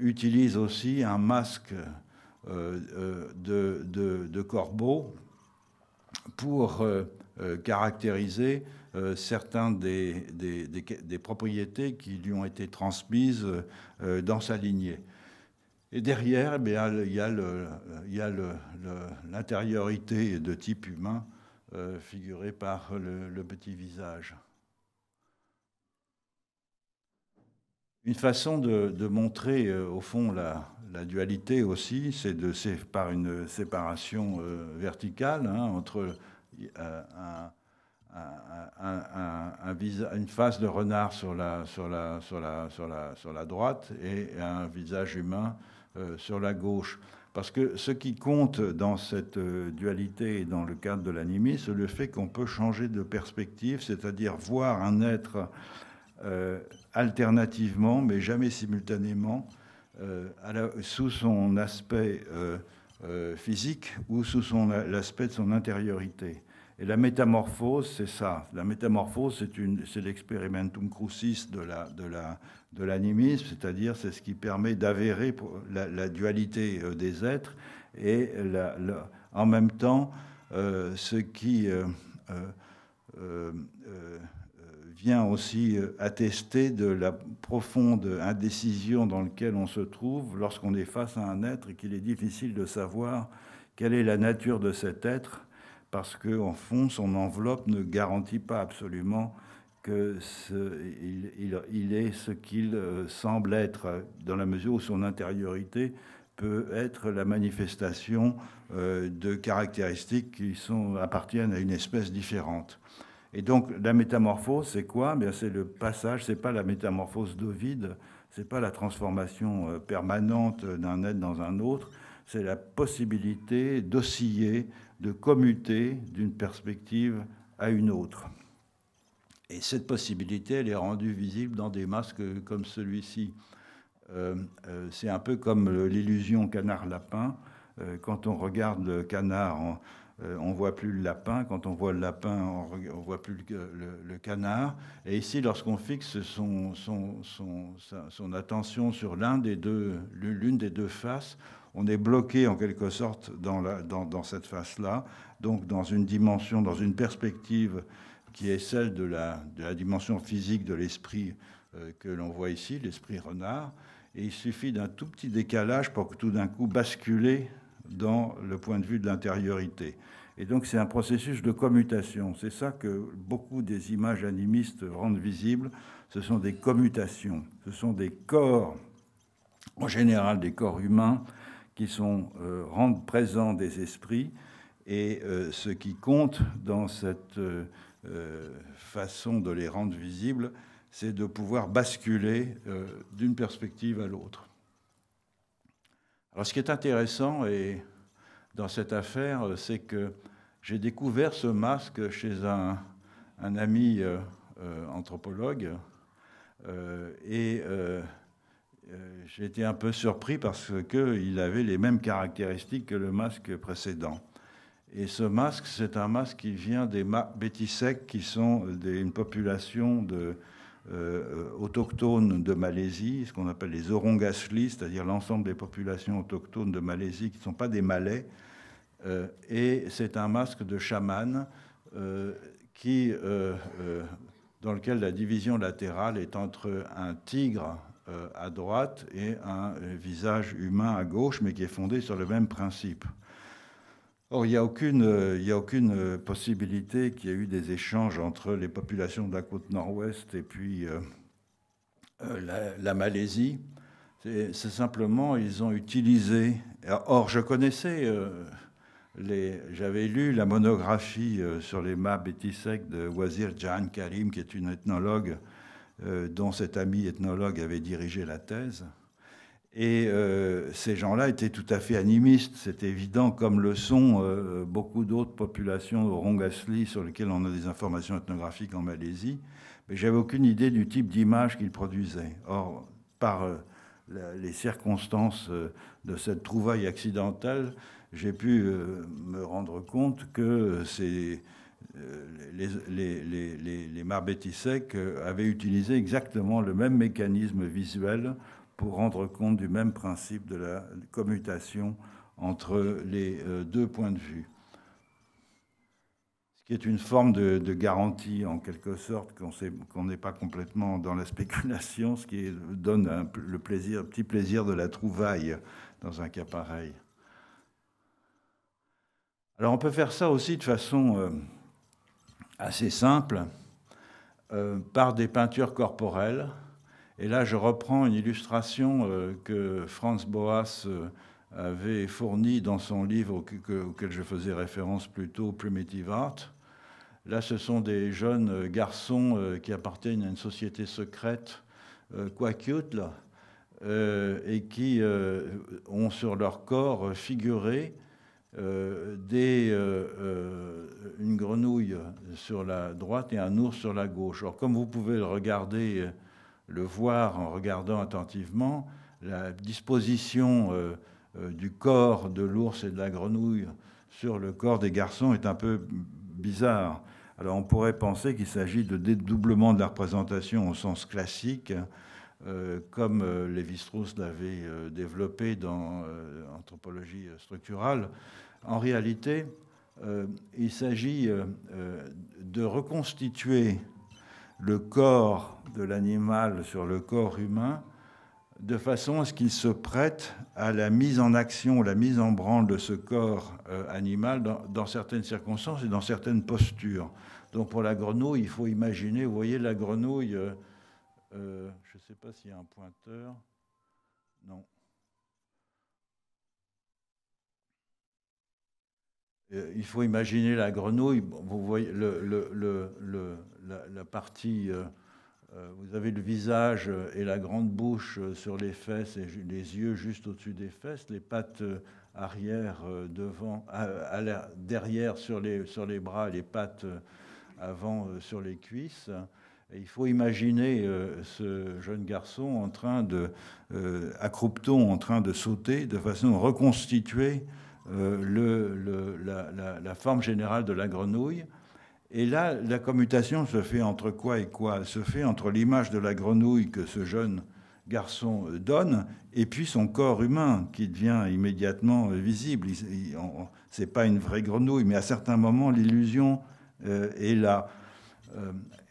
utilise aussi un masque de, corbeau pour caractériser certains des, propriétés qui lui ont été transmises dans sa lignée. Et derrière, eh il y a l'intériorité de type humain euh, figurée par le, petit visage. Une façon de, montrer, euh, au fond, la, dualité aussi, c'est par une séparation verticale entre une face de renard sur la droite et un visage humain euh, sur la gauche. Parce que ce qui compte dans cette euh, dualité et dans le cadre de l'animé, c'est le fait qu'on peut changer de perspective, c'est-à-dire voir un être euh, alternativement, mais jamais simultanément, sous son aspect physique ou sous l'aspect de son intériorité. Et la métamorphose, c'est ça. La métamorphose, c'est l'experimentum crucis de l'animisme, c'est-à-dire c'est ce qui permet d'avérer la, dualité euh, des êtres et en même temps euh, ce qui euh, vient aussi attester de la profonde indécision dans laquelle on se trouve lorsqu'on est face à un être et qu'il est difficile de savoir quelle est la nature de cet être parce qu'en fond, son enveloppe ne garantit pas absolument qu'il est ce qu'il euh, semble être, dans la mesure où son intériorité peut être la manifestation euh, de caractéristiques qui appartiennent à une espèce différente. Et donc la métamorphose, c'est quoi eh Bien, c'est le passage. n'est pas la métamorphose d'Ovide. n'est pas la transformation euh, permanente d'un être dans un autre. C'est la possibilité d'osciller de commuter d'une perspective à une autre. Et cette possibilité, elle est rendue visible dans des masques comme celui-ci. Euh, euh, c'est un peu comme euh, l'illusion canard-lapin. quand on regarde le canard, on, ne voit plus le lapin. Quand on voit le lapin, on, ne voit plus le, canard. Et ici, lorsqu'on fixe son, attention sur l'une des deux faces, on est bloqué en quelque sorte dans, cette face-là, donc dans une dimension, dans une perspective qui est celle de la, dimension physique de l'esprit euh, que l'on voit ici, l'esprit renard. Et il suffit d'un tout petit décalage pour que tout d'un coup basculer dans le point de vue de l'intériorité. Et donc c'est un processus de commutation. C'est ça que beaucoup des images animistes rendent visibles. Ce sont des commutations. Ce sont des corps, en général des corps humains, qui sont, euh, présents des esprits. Et euh, ce qui compte dans cette euh, façon de les rendre visibles, c'est de pouvoir basculer d'une perspective à l'autre. Alors ce qui est intéressant et dans cette affaire, c'est que j'ai découvert ce masque chez un, un ami anthropologue et euh, j'ai été un peu surpris parce qu'il avait les mêmes caractéristiques que le masque précédent. Et ce masque, c'est un masque qui vient des Bétisèques, qui sont une population de, euh, de Malaisie, ce qu'on appelle les Orongasli, c'est-à-dire l'ensemble des populations autochtones de Malaisie qui ne sont pas des Malais. Euh, et c'est un masque de chaman qui, dans lequel la division latérale est entre un tigre euh, à droite et un euh, visage humain à gauche, mais qui est fondé sur le même principe. Or, il n'y a, aucune, euh, a aucune possibilité qu'il y ait eu des échanges entre les populations de la côte nord-ouest et puis la, Malaisie. C'est simplement, ils ont utilisé. Or, je connaissais, j'avais lu la monographie sur les maps bétisèques de Wazir Jahan Karim, qui est une ethnologue euh, dont cet ami ethnologue avait dirigé la thèse. Et euh, ces gens-là étaient tout à fait animistes, c'est évident, comme le sont euh, beaucoup d'autres populations au Rongasli sur lesquelles on a des informations ethnographiques en Malaisie. Mais j'avais aucune idée du type d'image qu'ils produisaient. Or, par les circonstances de cette trouvaille accidentelle, j'ai pu me rendre compte que ces les, les, les, avaient utilisé exactement le même mécanisme visuel pour rendre compte du même principe de la commutation entre les euh, deux points de vue. Ce qui est une forme de, garantie, en quelque sorte, qu'on n'est pas complètement dans la spéculation, ce qui donne un, le plaisir, petit plaisir de la trouvaille dans un cas pareil. Alors on peut faire ça aussi de façon euh, assez simple euh, par des peintures corporelles. Et là, je reprends une illustration euh, que Franz Boas euh, avait fournie dans son livre auquel je faisais référence plus tôt, Primitive Art. Là, ce sont des jeunes garçons qui appartiennent à une société secrète, euh, et qui ont sur leur corps figuré euh, euh, euh, une grenouille sur la droite et un ours sur la gauche. comme vous pouvez le regarder, le voir en regardant attentivement, la disposition du corps de l'ours et de la grenouille sur le corps des garçons est un peu bizarre. Alors on pourrait penser qu'il s'agit de dédoublement de la représentation au sens classique, comme Lévi-Strauss l'avait développé dans Anthropologie structurale, en réalité, euh, il s'agit euh, euh, de reconstituer le corps de l'animal sur le corps humain de façon à ce qu'il se prête à la mise en action, la mise en branle de ce corps animal dans, dans, certaines circonstances et dans certaines postures. Donc pour la grenouille, il faut imaginer, vous voyez la grenouille, je ne sais pas s'il y a un pointeur, non, Euh, il faut imaginer la grenouille. Vous voyez la, partie, euh, euh, vous avez le visage et la grande bouche sur les fesses et les yeux juste au-dessus des fesses, les pattes arrière devant, derrière sur les, sur les bras, les pattes avant sur les cuisses. il faut imaginer ce jeune garçon en train de, euh, en train de sauter de façon reconstituée, euh, le, la, forme générale de la grenouille. Et là, la commutation se fait entre quoi et quoi Elle se fait entre l'image de la grenouille que ce jeune garçon euh, donne et puis son corps humain qui devient immédiatement euh, visible. Ce n'est pas une vraie grenouille, mais à certains moments, l'illusion est là.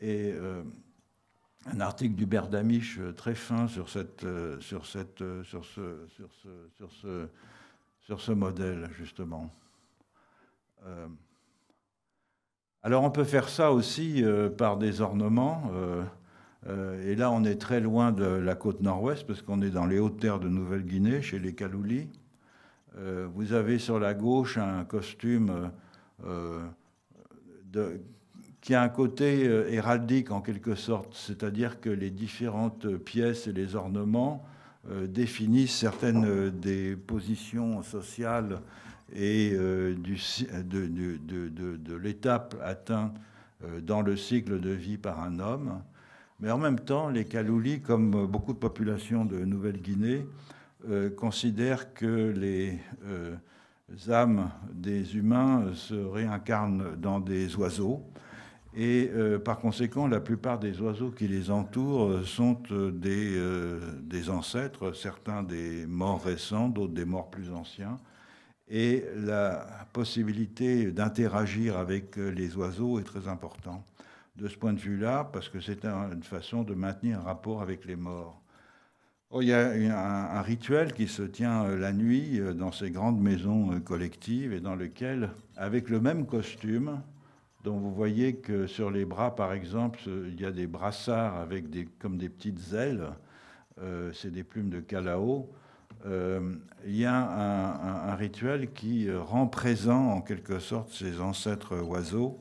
et un article du Berdamiche très fin sur, cette, sur, cette, sur ce, sur ce, sur ce sur ce modèle, justement. Euh, alors on peut faire ça aussi euh, par des ornements. Euh, et là, on est très loin de la côte nord-ouest, parce qu'on est dans les hautes terres de Nouvelle-Guinée, chez les Kaloulis. vous avez sur la gauche un costume qui a un côté héraldique en quelque sorte, c'est-à-dire que les différentes pièces et les ornements euh, définissent certaines euh, des positions sociales et euh, de, l'étape atteinte dans le cycle de vie par un homme. Mais en même temps, les Kaloulis, comme beaucoup de populations de Nouvelle-Guinée, considèrent que les âmes des humains se réincarnent dans des oiseaux et euh, par conséquent, la plupart des oiseaux qui les entourent euh, sont euh, des, ancêtres, certains des morts récents, d'autres des morts plus anciens. Et la possibilité d'interagir avec les oiseaux est très importante de ce point de vue-là, parce que c'est une façon de maintenir un rapport avec les morts. Oh, il y a un, un, rituel qui se tient la nuit dans ces grandes maisons collectives et dans lequel, avec le même costume, donc vous voyez que sur les bras, par exemple, il y a des brassards avec des, comme des petites ailes. Euh, c'est des plumes de calao. Euh, il y a un, rituel qui rend présent en quelque sorte ces ancêtres oiseaux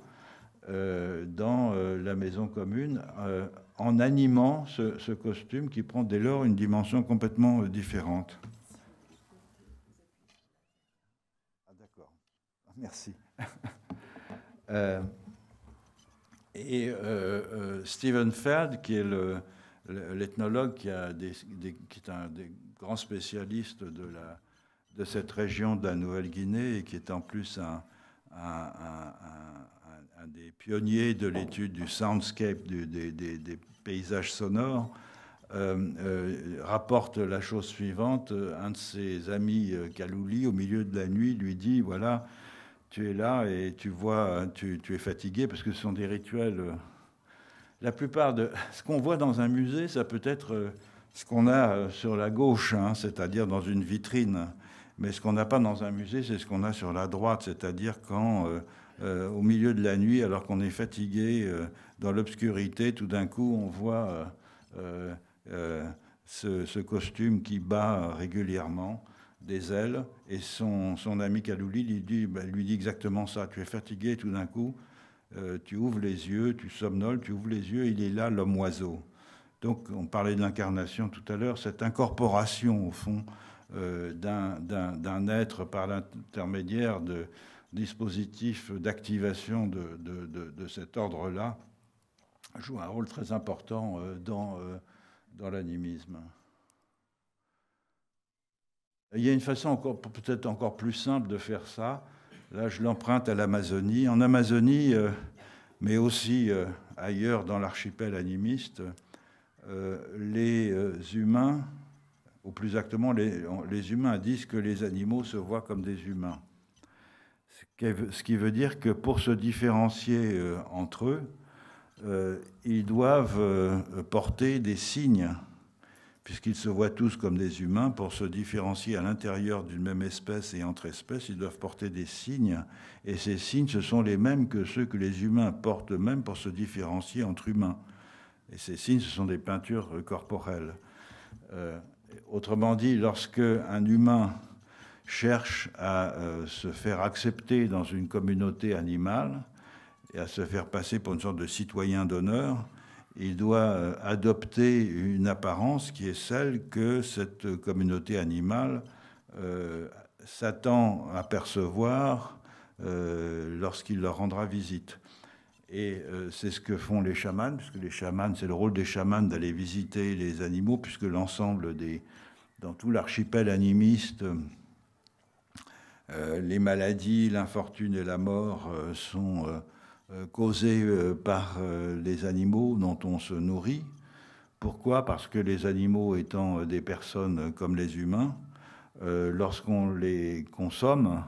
euh, dans la maison commune en animant ce, costume qui prend dès lors une dimension complètement différente. Ah d'accord, merci. Euh, et euh, euh, Stephen Feld, qui est l'ethnologue, qui, est un des grands spécialistes de, cette région de la Nouvelle-Guinée et qui est en plus un, des pionniers de l'étude du soundscape, des, paysages sonores, rapporte la chose suivante. Un de ses amis, Kalouli, au milieu de la nuit, lui dit, voilà, tu es là et tu vois, hein, tu, es fatigué parce que ce sont des rituels. Euh, la plupart de ce qu'on voit dans un musée, ça peut être euh, ce qu'on a euh, sur la gauche, hein, c'est-à-dire dans une vitrine. Mais ce qu'on n'a pas dans un musée, c'est ce qu'on a sur la droite, c'est-à-dire quand, au milieu de la nuit, alors qu'on est fatigué, dans l'obscurité, tout d'un coup, on voit ce, costume qui bat régulièrement des ailes. Et son, son ami Kalouli lui dit, bah, lui dit exactement ça. Tu es fatigué tout d'un coup, euh, tu ouvres les yeux, tu somnoles, tu ouvres les yeux, il est là l'homme oiseau. Donc on parlait de l'incarnation tout à l'heure, cette incorporation au fond euh, d'un être par l'intermédiaire de dispositifs d'activation de, de, de, de, cet ordre-là joue un rôle très important euh, dans, dans l'animisme. Il y a une façon peut-être encore plus simple de faire ça. Là, je l'emprunte à l'Amazonie. En Amazonie, euh, mais aussi euh, ailleurs dans l'archipel animiste, euh, les humains, ou plus exactement, les, humains disent que les animaux se voient comme des humains. Ce qui veut dire que pour se différencier entre eux, ils doivent porter des signes puisqu'ils se voient tous comme des humains, pour se différencier à l'intérieur d'une même espèce et entre espèces, ils doivent porter des signes, et ces signes, ce sont les mêmes que ceux que les humains portent eux-mêmes pour se différencier entre humains. Et ces signes, ce sont des peintures corporelles. Euh, autrement dit, lorsque un humain cherche à euh, se faire accepter dans une communauté animale et à se faire passer pour une sorte de citoyen d'honneur, il doit euh, adopter une apparence qui est celle que cette communauté animale euh, s'attend à percevoir euh, lorsqu'il leur rendra visite. Et c'est ce que font les chamans, puisque les chamans, c'est le rôle des chamans d'aller visiter les animaux, puisque l'ensemble des, dans tout l'archipel animiste, les maladies, l'infortune et la mort sont euh, causée euh, par euh, les animaux dont on se nourrit. Pourquoi Parce que les animaux étant des personnes comme les humains, lorsqu'on les consomme,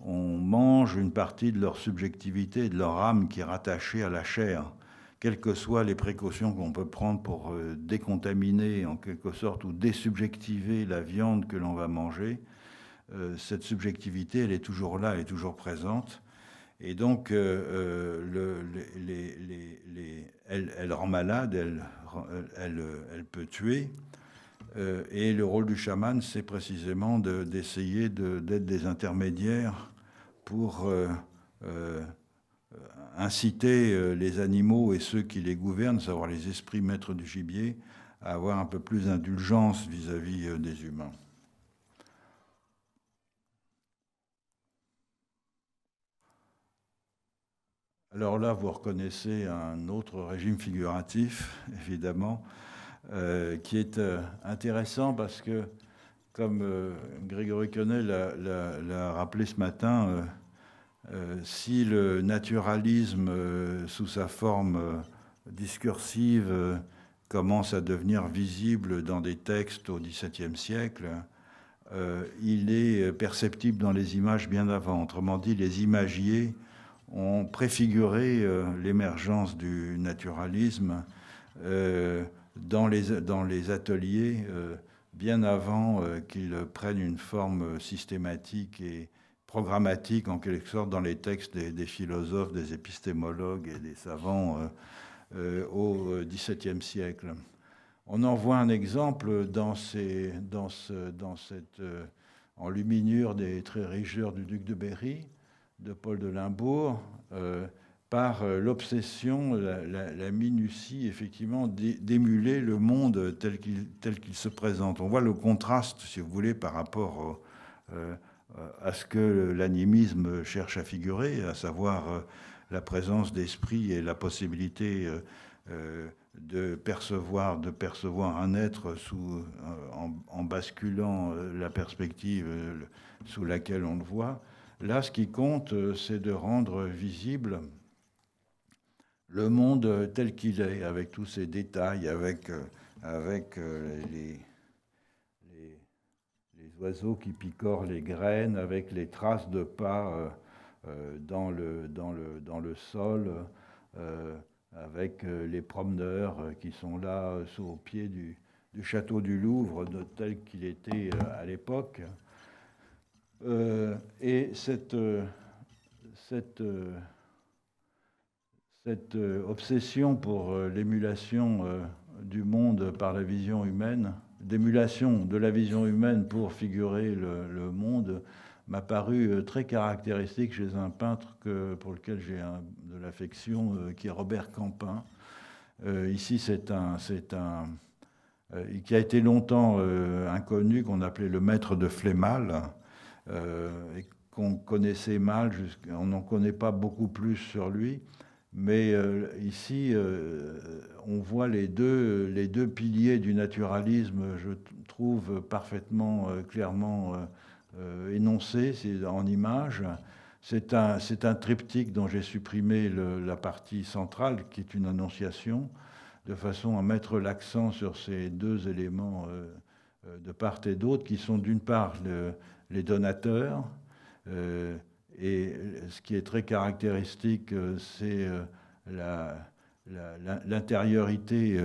on mange une partie de leur subjectivité, de leur âme qui est rattachée à la chair. Quelles que soient les précautions qu'on peut prendre pour décontaminer en quelque sorte ou désubjectiver la viande que l'on va manger, cette subjectivité, elle est toujours là, elle est toujours présente. Et donc, euh, euh, elle, rend malade, elle, peut tuer. Euh, et le rôle du chaman, c'est précisément d'essayer d'être des intermédiaires pour inciter les animaux et ceux qui les gouvernent, savoir les esprits maîtres du gibier, à avoir un peu plus d'indulgence vis-à-vis des humains. Alors là, vous reconnaissez un autre régime figuratif, évidemment, euh, qui est euh, intéressant parce que, comme euh, Grégory Quenet l'a rappelé ce matin, si le naturalisme, sous sa forme discursive, commence à devenir visible dans des textes au XVIIe siècle, il est perceptible dans les images bien avant. Autrement dit, les imagiers ont préfiguré euh, l'émergence du naturalisme euh, dans les, ateliers euh, bien avant qu'il prenne une forme systématique et programmatique en quelque sorte dans les textes des, philosophes, des épistémologues et des savants au XVIIe siècle. On en voit un exemple dans, dans cette enluminure des très rigeurs du duc de Berry, de Paul de Limbourg euh, par euh, l'obsession, la, minutie, effectivement, d'émuler le monde tel qu'il se présente. On voit le contraste, si vous voulez, par rapport euh, à ce que l'animisme cherche à figurer, à savoir la présence d'esprit et la possibilité de percevoir, de percevoir un être en, basculant la perspective sous laquelle on le voit Là, ce qui compte, euh, c'est de rendre visible le monde tel qu'il est, avec tous ses détails, avec, euh, euh, les, oiseaux qui picorent les graines, avec les traces de pas dans, le, sol, avec les promeneurs qui sont là sous au pied du château du Louvre, tel qu'il était à l'époque. Euh, et cette, euh, euh, obsession pour l'émulation du monde par la vision humaine, d'émulation de la vision humaine pour figurer le, monde, m'a paru très caractéristique chez un peintre pour lequel j'ai de l'affection, qui est Robert Campin. ici, c'est un, qui a été longtemps inconnu, qu'on appelait le maître de Flémal, euh, et qu'on connaissait mal, on n'en connaît pas beaucoup plus sur lui. Mais euh, ici, euh, on voit les deux, les deux piliers du naturalisme, je trouve parfaitement, clairement énoncés en images. C'est un, un, triptyque dont j'ai supprimé la partie centrale, qui est une annonciation, de façon à mettre l'accent sur ces deux éléments de part et d'autre, qui sont d'une part les donateurs. Euh, et ce qui est très caractéristique, euh, c'est euh, l'intériorité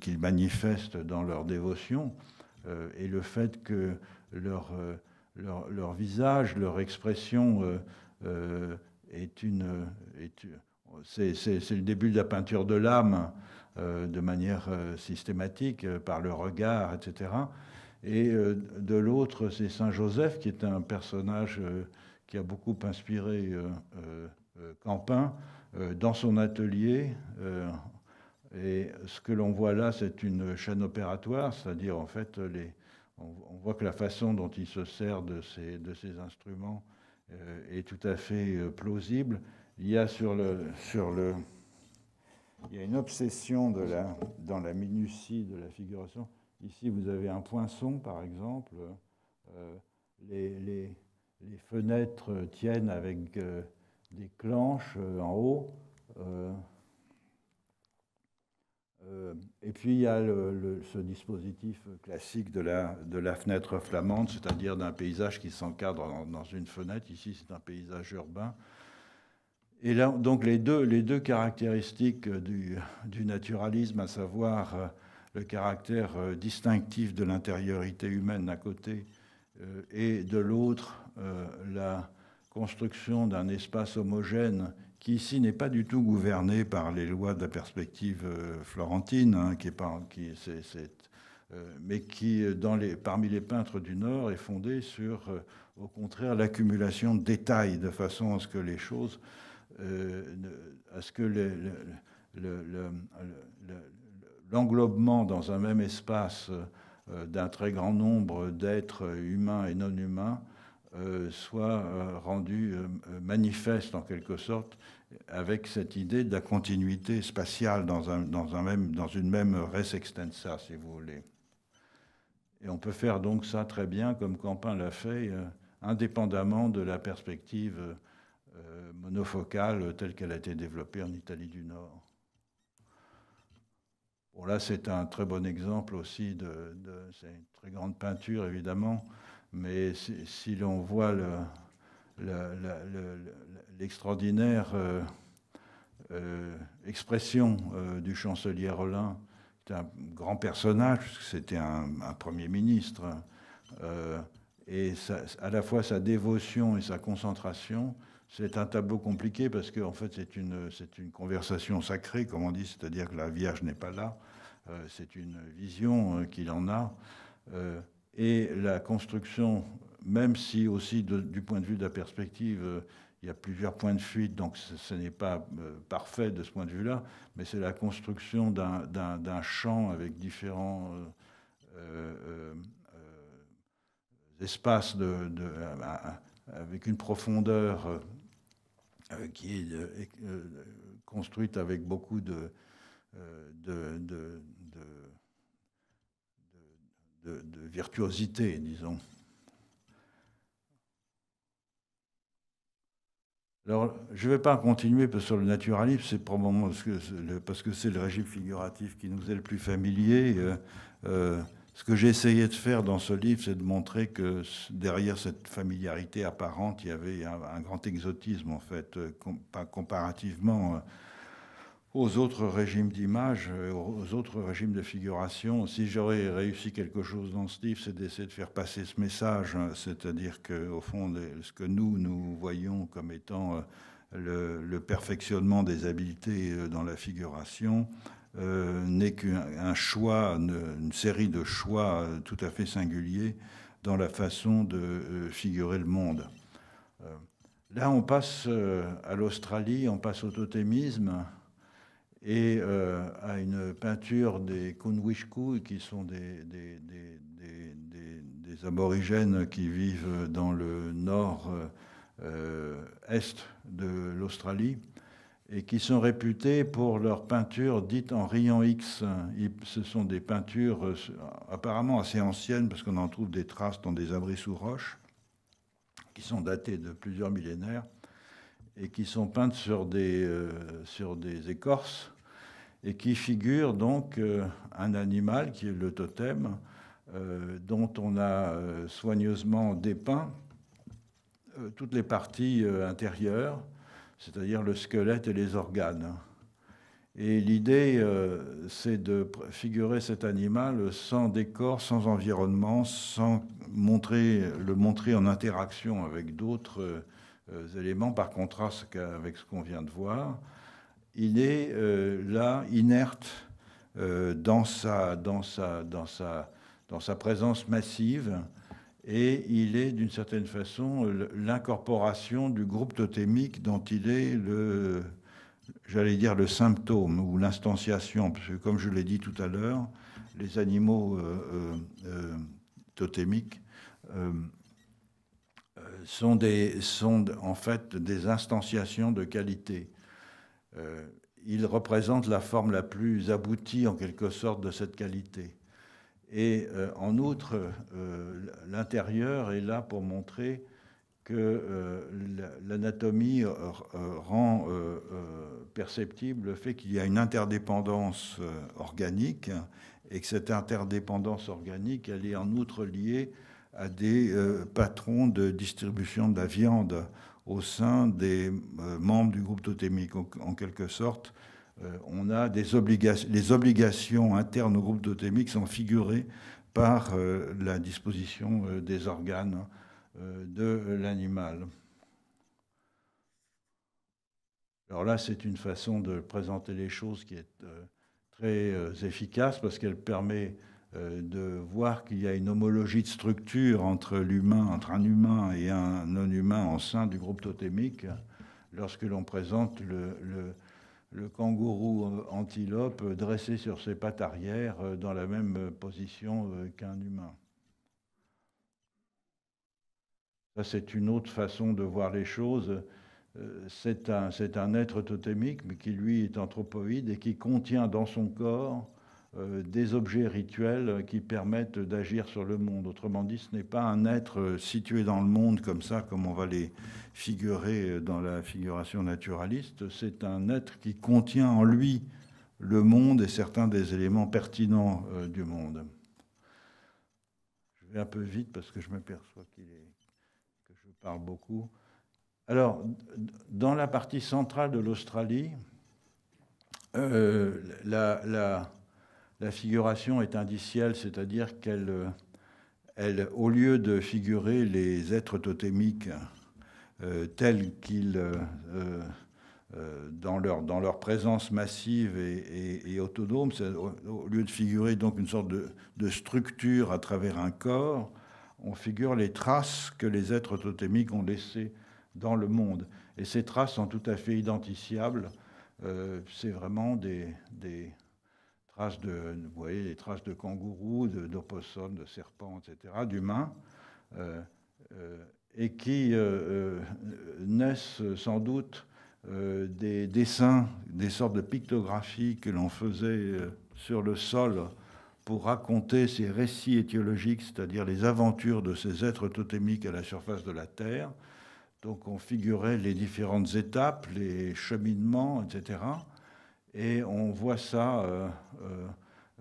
qu'ils manifestent dans leur dévotion et le fait que leur, visage, leur expression est une. c'est le début de la peinture de l'âme de manière systématique par le regard, etc. Et euh, de l'autre, c'est Saint Joseph, qui est un personnage euh, qui a beaucoup inspiré Campin euh, dans son atelier. Et ce que l'on voit là, c'est une chaîne opératoire, c'est-à-dire en fait, on, voit que la façon dont il se sert de ces, instruments est tout à fait plausible. Il y a sur le, il y a une obsession dans la minutie de la figuration Ici, vous avez un poinçon, par exemple. Euh, les, fenêtres tiennent avec euh, des clenches euh, en haut. et puis, il y a ce dispositif classique de la, fenêtre flamande, c'est-à-dire d'un paysage qui s'encadre dans, une fenêtre. Ici, c'est un paysage urbain. Et là, donc les deux, caractéristiques du, naturalisme, à savoir le caractère euh, distinctif de l'intériorité humaine d'un côté euh, et de l'autre euh, la construction d'un espace homogène qui ici n'est pas du tout gouverné par les lois de la perspective florentine, hein, qui est par, qui, c'est mais qui, dans les, parmi les peintres du Nord, est fondée sur, au contraire, l'accumulation de détails, de façon à ce que les choses, à ce que le, l'englobement dans un même espace euh, euh, d'un très grand nombre d'êtres humains et non humains euh, soit rendu manifeste en quelque sorte avec cette idée de la continuité spatiale dans, une même res extensa, si vous voulez. Et on peut faire donc ça très bien, comme Campin l'a fait, indépendamment de la perspective monofocale telle qu'elle a été développée en Italie du Nord là, c'est un très bon exemple aussi de. c'est une très grande peinture, évidemment, mais si, l'on voit l'extraordinaire euh, euh, expression euh, du chancelier Rollin, qui est un grand personnage, puisque c'était un, Premier ministre, et à la fois sa dévotion et sa concentration, c'est un tableau compliqué parce que fait, c'est une, une, conversation sacrée, comme on dit, c'est-à-dire que la Vierge n'est pas là. Euh, c'est une vision euh, qu'il en a. Euh, et la construction, même si aussi du point de vue de la perspective, il y a plusieurs points de fuite, donc ce, n'est pas parfait de ce point de vue-là, mais c'est la construction d'un champ avec différents espaces avec une profondeur euh, qui est euh, euh, construite avec beaucoup de, virtuosité, disons. Alors, je ne vais pas continuer sur le naturalisme, c'est probablement parce que, c'est le régime figuratif qui nous est le plus familier. Ce que j'ai essayé de faire dans ce livre, c'est de montrer que derrière cette familiarité apparente, il y avait un, grand exotisme, en fait, euh, comparativement euh, aux autres régimes d'image, euh, aux autres régimes de figuration. Si j'aurais réussi quelque chose dans ce livre, c'est d'essayer de faire passer ce message, hein, c'est-à-dire qu'au fond, ce que nous, nous voyons comme étant le perfectionnement des habiletés dans la figuration, euh, n'est qu'un choix, une, série de choix euh, tout à fait singuliers dans la façon de euh, figurer le monde. là, on passe à l'Australie, on passe au totémisme et à une peinture des Kunwishku, qui sont des, aborigènes qui vivent dans le nord-est de l'Australie et qui sont réputés pour leurs peintures dites en rayon X. Ce sont des peintures euh, apparemment assez anciennes, parce qu'on en trouve des traces dans des abris sous roches, qui sont datées de plusieurs millénaires, et qui sont peintes sur des, euh, sur des écorces, et qui figurent donc euh, un animal qui est le totem, dont on a soigneusement dépeint toutes les parties intérieures c'est-à-dire le squelette et les organes. Et l'idée, euh, c'est de figurer cet animal sans décor, sans environnement, sans montrer, le montrer en interaction avec d'autres euh, éléments, par contraste avec ce qu'on vient de voir. Il est euh, là, inerte, dans, sa, dans, sa, dans, sa, dans sa présence massive, et il est d'une certaine façon l'incorporation du groupe totémique dont il est le, j'allais dire le symptôme ou l'instanciation, parce que comme je l'ai dit tout à l'heure, les animaux euh, euh, euh, totémiques sont, des, sont en fait des instanciations de qualité. ils représentent la forme la plus aboutie en quelque sorte de cette qualité. Et euh, en outre, euh, l'intérieur est là pour montrer que euh, l'anatomie rend perceptible le fait qu'il y a une interdépendance organique et que cette interdépendance organique, elle est en outre liée à des patrons de distribution de la viande au sein des membres du groupe totémique. en quelque sorte, euh, on a des obligations, les obligations internes au groupe totémique sont figurées par euh, la disposition euh, des organes de l'animal. Alors là, c'est une façon de présenter les choses qui est très efficace parce qu'elle permet de voir qu'il y a une homologie de structure entre l'humain, entre un humain et un non-humain au sein du groupe totémique lorsque l'on présente le le kangourou euh, antilope euh, dressé sur ses pattes arrière euh, dans la même position qu'un humain. Ça, c'est une autre façon de voir les choses. C'est un, un être totémique, mais qui, lui, est anthropoïde et qui contient dans son corps euh, des objets rituels qui permettent d'agir sur le monde. Autrement dit, ce n'est pas un être euh, situé dans le monde comme ça, comme on va les figurer euh, dans la figuration naturaliste, c'est un être qui contient en lui le monde et certains des éléments pertinents du monde. Je vais un peu vite parce que je m'aperçois qu'il est... que je parle beaucoup. Alors, dans la partie centrale de l'Australie, la la figuration est indicielle, c'est-à-dire qu'elle, elle, au lieu de figurer les êtres totémiques euh, tels qu'ils, euh, euh, dans, leur, présence massive et, autonome, au, lieu de figurer donc une sorte de, structure à travers un corps, on figure les traces que les êtres totémiques ont laissées dans le monde. Et ces traces sont tout à fait identifiables. C'est vraiment des traces de, vous voyez, les traces de kangourous, d'opossums, de, serpents, etc., d'humains, euh, euh, et qui euh, naissent sans doute des dessins, des sortes de pictographies que l'on faisait sur le sol pour raconter ces récits étiologiques, c'est-à-dire les aventures de ces êtres totémiques à la surface de la Terre. Donc on figurait les différentes étapes, les cheminements, etc. Et on voit ça, euh, euh,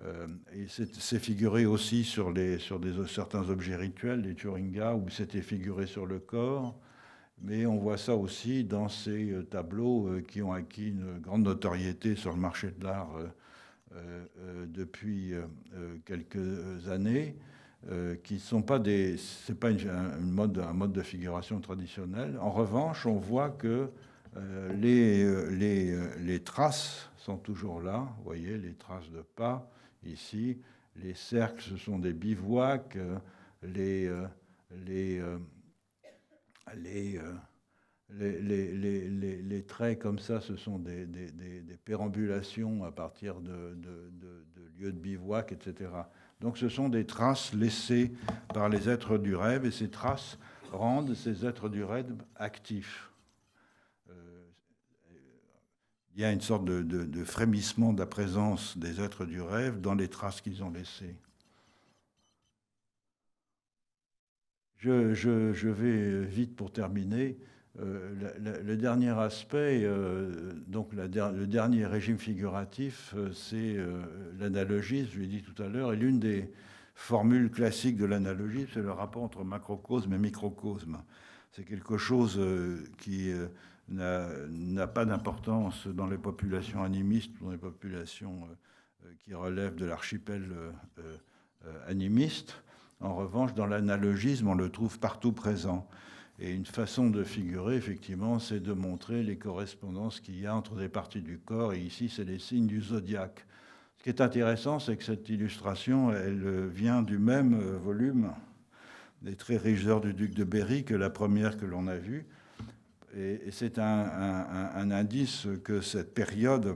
euh, et c'est figuré aussi sur, les, sur des, certains objets rituels, les Turinga, où c'était figuré sur le corps. Mais on voit ça aussi dans ces tableaux qui ont acquis une grande notoriété sur le marché de l'art depuis quelques années. qui ne sont pas des, c'est pas une, mode, un mode de figuration traditionnel. En revanche, on voit que les, les, les, traces sont toujours là. Vous voyez les traces de pas ici. Les cercles, ce sont des bivouacs. Euh, euh, euh, les, les, les, les, traits comme ça, ce sont des, des, pérambulations à partir de, de, de lieux de bivouac, etc. Donc ce sont des traces laissées par les êtres du rêve et ces traces rendent ces êtres du rêve actifs il y a une sorte de, frémissement de la présence des êtres du rêve dans les traces qu'ils ont laissées. Je, vais vite pour terminer. Euh, le dernier aspect, euh, donc le dernier régime figuratif, euh, c'est l'analogie, je l'ai dit tout à l'heure, et l'une des formules classiques de l'analogie, c'est le rapport entre macrocosme et microcosme. C'est quelque chose qui n'a pas d'importance dans les populations animistes dans les populations euh, euh, qui relèvent de l'archipel euh, animiste. En revanche, dans l'analogisme, on le trouve partout présent. Et une façon de figurer, effectivement, c'est de montrer les correspondances qu'il y a entre des parties du corps, et ici, c'est les signes du zodiaque. Ce qui est intéressant, c'est que cette illustration, elle vient du même volume des riches rigeurs du duc de Berry que la première que l'on a vue, et, c'est un, indice que cette période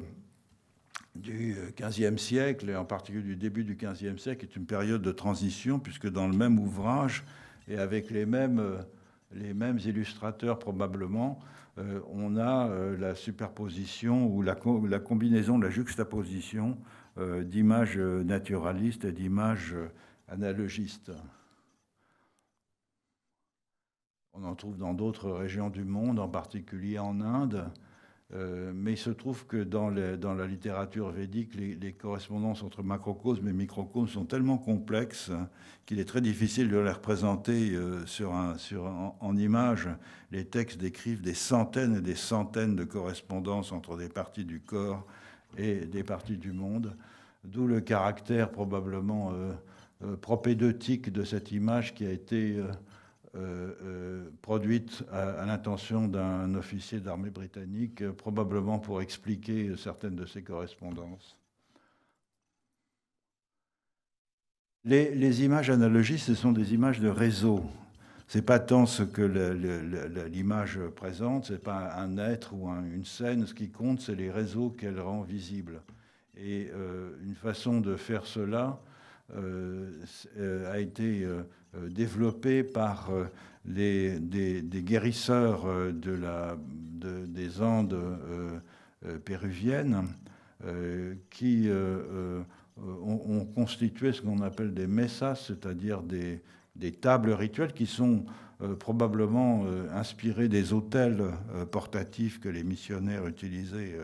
du XVe siècle, et en particulier du début du XVe siècle, est une période de transition, puisque dans le même ouvrage et avec les mêmes, illustrateurs probablement, euh, on a euh, la superposition ou la, combinaison, la juxtaposition euh, d'images naturalistes et d'images analogistes. On en trouve dans d'autres régions du monde, en particulier en Inde. Euh, mais il se trouve que dans, la littérature védique, les, correspondances entre macrocosme et microcosme sont tellement complexes qu'il est très difficile de les représenter euh, en, images. Les textes décrivent des centaines et des centaines de correspondances entre des parties du corps et des parties du monde, d'où le caractère probablement euh, propédeutique de cette image qui a été euh, euh, produite à, l'intention d'un officier d'armée britannique, euh, probablement pour expliquer certaines de ses correspondances. Les, images analogistes, ce sont des images de réseau. n'est pas tant ce que l'image présente, ce n'est pas un être ou une scène. Ce qui compte, c'est les réseaux qu'elle rend visibles. Et une façon de faire cela, euh, euh, a été euh, développé par des, guérisseurs des Andes péruviennes qui ont, constitué ce qu'on appelle des messas, c'est-à-dire des, tables rituelles qui sont probablement inspirées des autels portatifs que les missionnaires utilisaient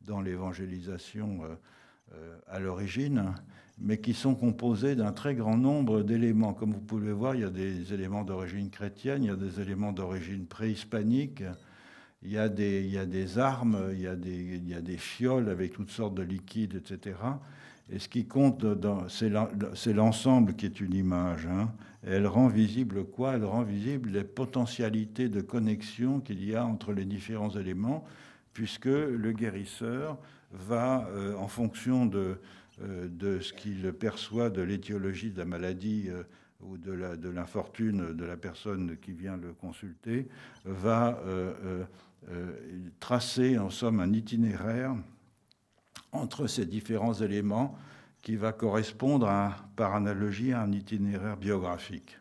dans l'évangélisation à l'origine mais qui sont composés d'un très grand nombre d'éléments. Comme vous pouvez le voir, il y a des éléments d'origine chrétienne, il y a des éléments d'origine préhispanique, il y, a des, il des armes, il y a des, il des fioles avec toutes sortes de liquides, etc. Et ce qui compte, c'est l'ensemble qui est une image. Hein. elle rend visible quoi Elle rend visible les potentialités de connexion qu'il y a entre les différents éléments, puisque le guérisseur va, euh, en fonction de, euh, de ce qu'il perçoit de l'étiologie de la maladie euh, ou de l'infortune de, la personne qui vient le consulter, va euh, tracer en somme un itinéraire entre ces différents éléments qui va correspondre par analogie à un itinéraire biographique.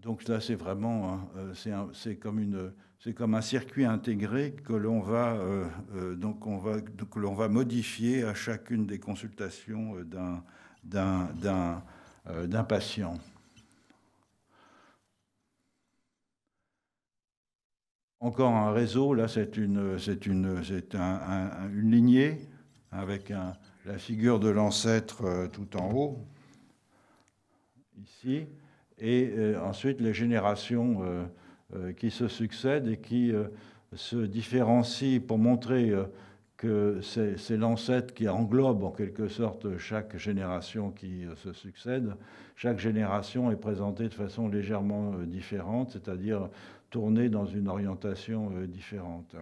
donc là, c'est vraiment, hein, c'est comme une, c'est comme un circuit intégré que l'on va, euh, euh, donc va modifier à chacune des consultations euh, d'un, patient. Encore un réseau, là c'est une, c'est une, une lignée avec la figure de l'ancêtre tout en haut, ici, et ensuite les générations euh, qui se succèdent et qui euh, se différencient pour montrer euh, que c'est l'ancêtre qui englobe en quelque sorte chaque génération qui se succède. Chaque génération est présentée de façon légèrement différente, c'est-à-dire tournée dans une orientation différente.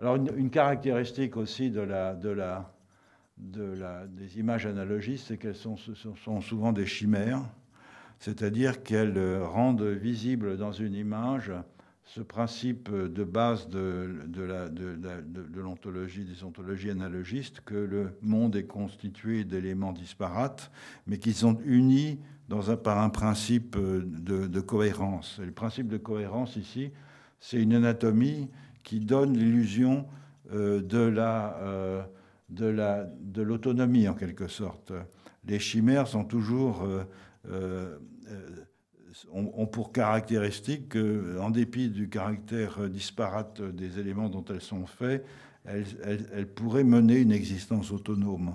Alors une, caractéristique aussi de la, des images analogistes, c'est qu'elles sont souvent des chimères c'est-à-dire qu'elles rendent visible dans une image ce principe de base de, l'ontologie, des ontologies analogistes, que le monde est constitué d'éléments disparates, mais qui sont unis dans un, par un principe de, cohérence. le principe de cohérence ici, c'est une anatomie qui donne l'illusion euh, euh, de l'autonomie, en quelque sorte. Les chimères sont toujours euh, euh, ont, pour caractéristique que, en dépit du caractère euh, disparate des éléments dont elles sont faites, elles, pourraient mener une existence autonome.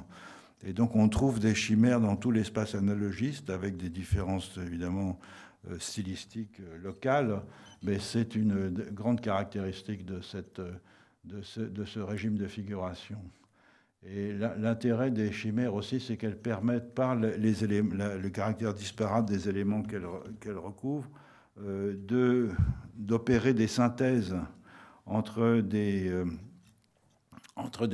Et donc on trouve des chimères dans tout l'espace analogiste, avec des différences évidemment euh, stylistiques locales, mais c'est une grande caractéristique de ce régime de figuration. Et l'intérêt des chimères aussi, c'est qu'elles permettent, par le caractère disparate des éléments qu'elles recouvrent, euh, d'opérer des synthèses euh, entre des,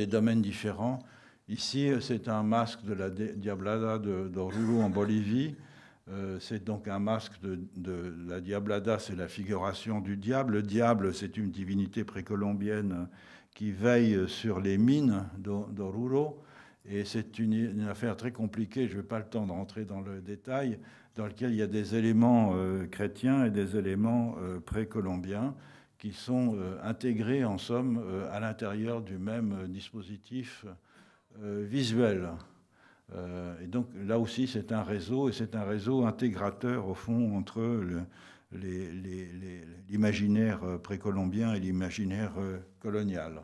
domaines différents. Ici, c'est un masque de la Diablada de, en Bolivie. Euh, c'est donc un masque de, de la Diablada, c'est la figuration du diable. Le diable, c'est une divinité précolombienne qui veille sur les mines d'Oruro. Et c'est une, affaire très compliquée, je vais pas le temps de rentrer dans le détail, dans lequel il y a des éléments euh, chrétiens et des éléments euh, précolombiens qui sont euh, intégrés en somme à l'intérieur du même dispositif visuel. et donc là aussi, c'est un réseau, et c'est un réseau intégrateur au fond entre le, l'imaginaire euh, précolombien et l'imaginaire euh, colonial.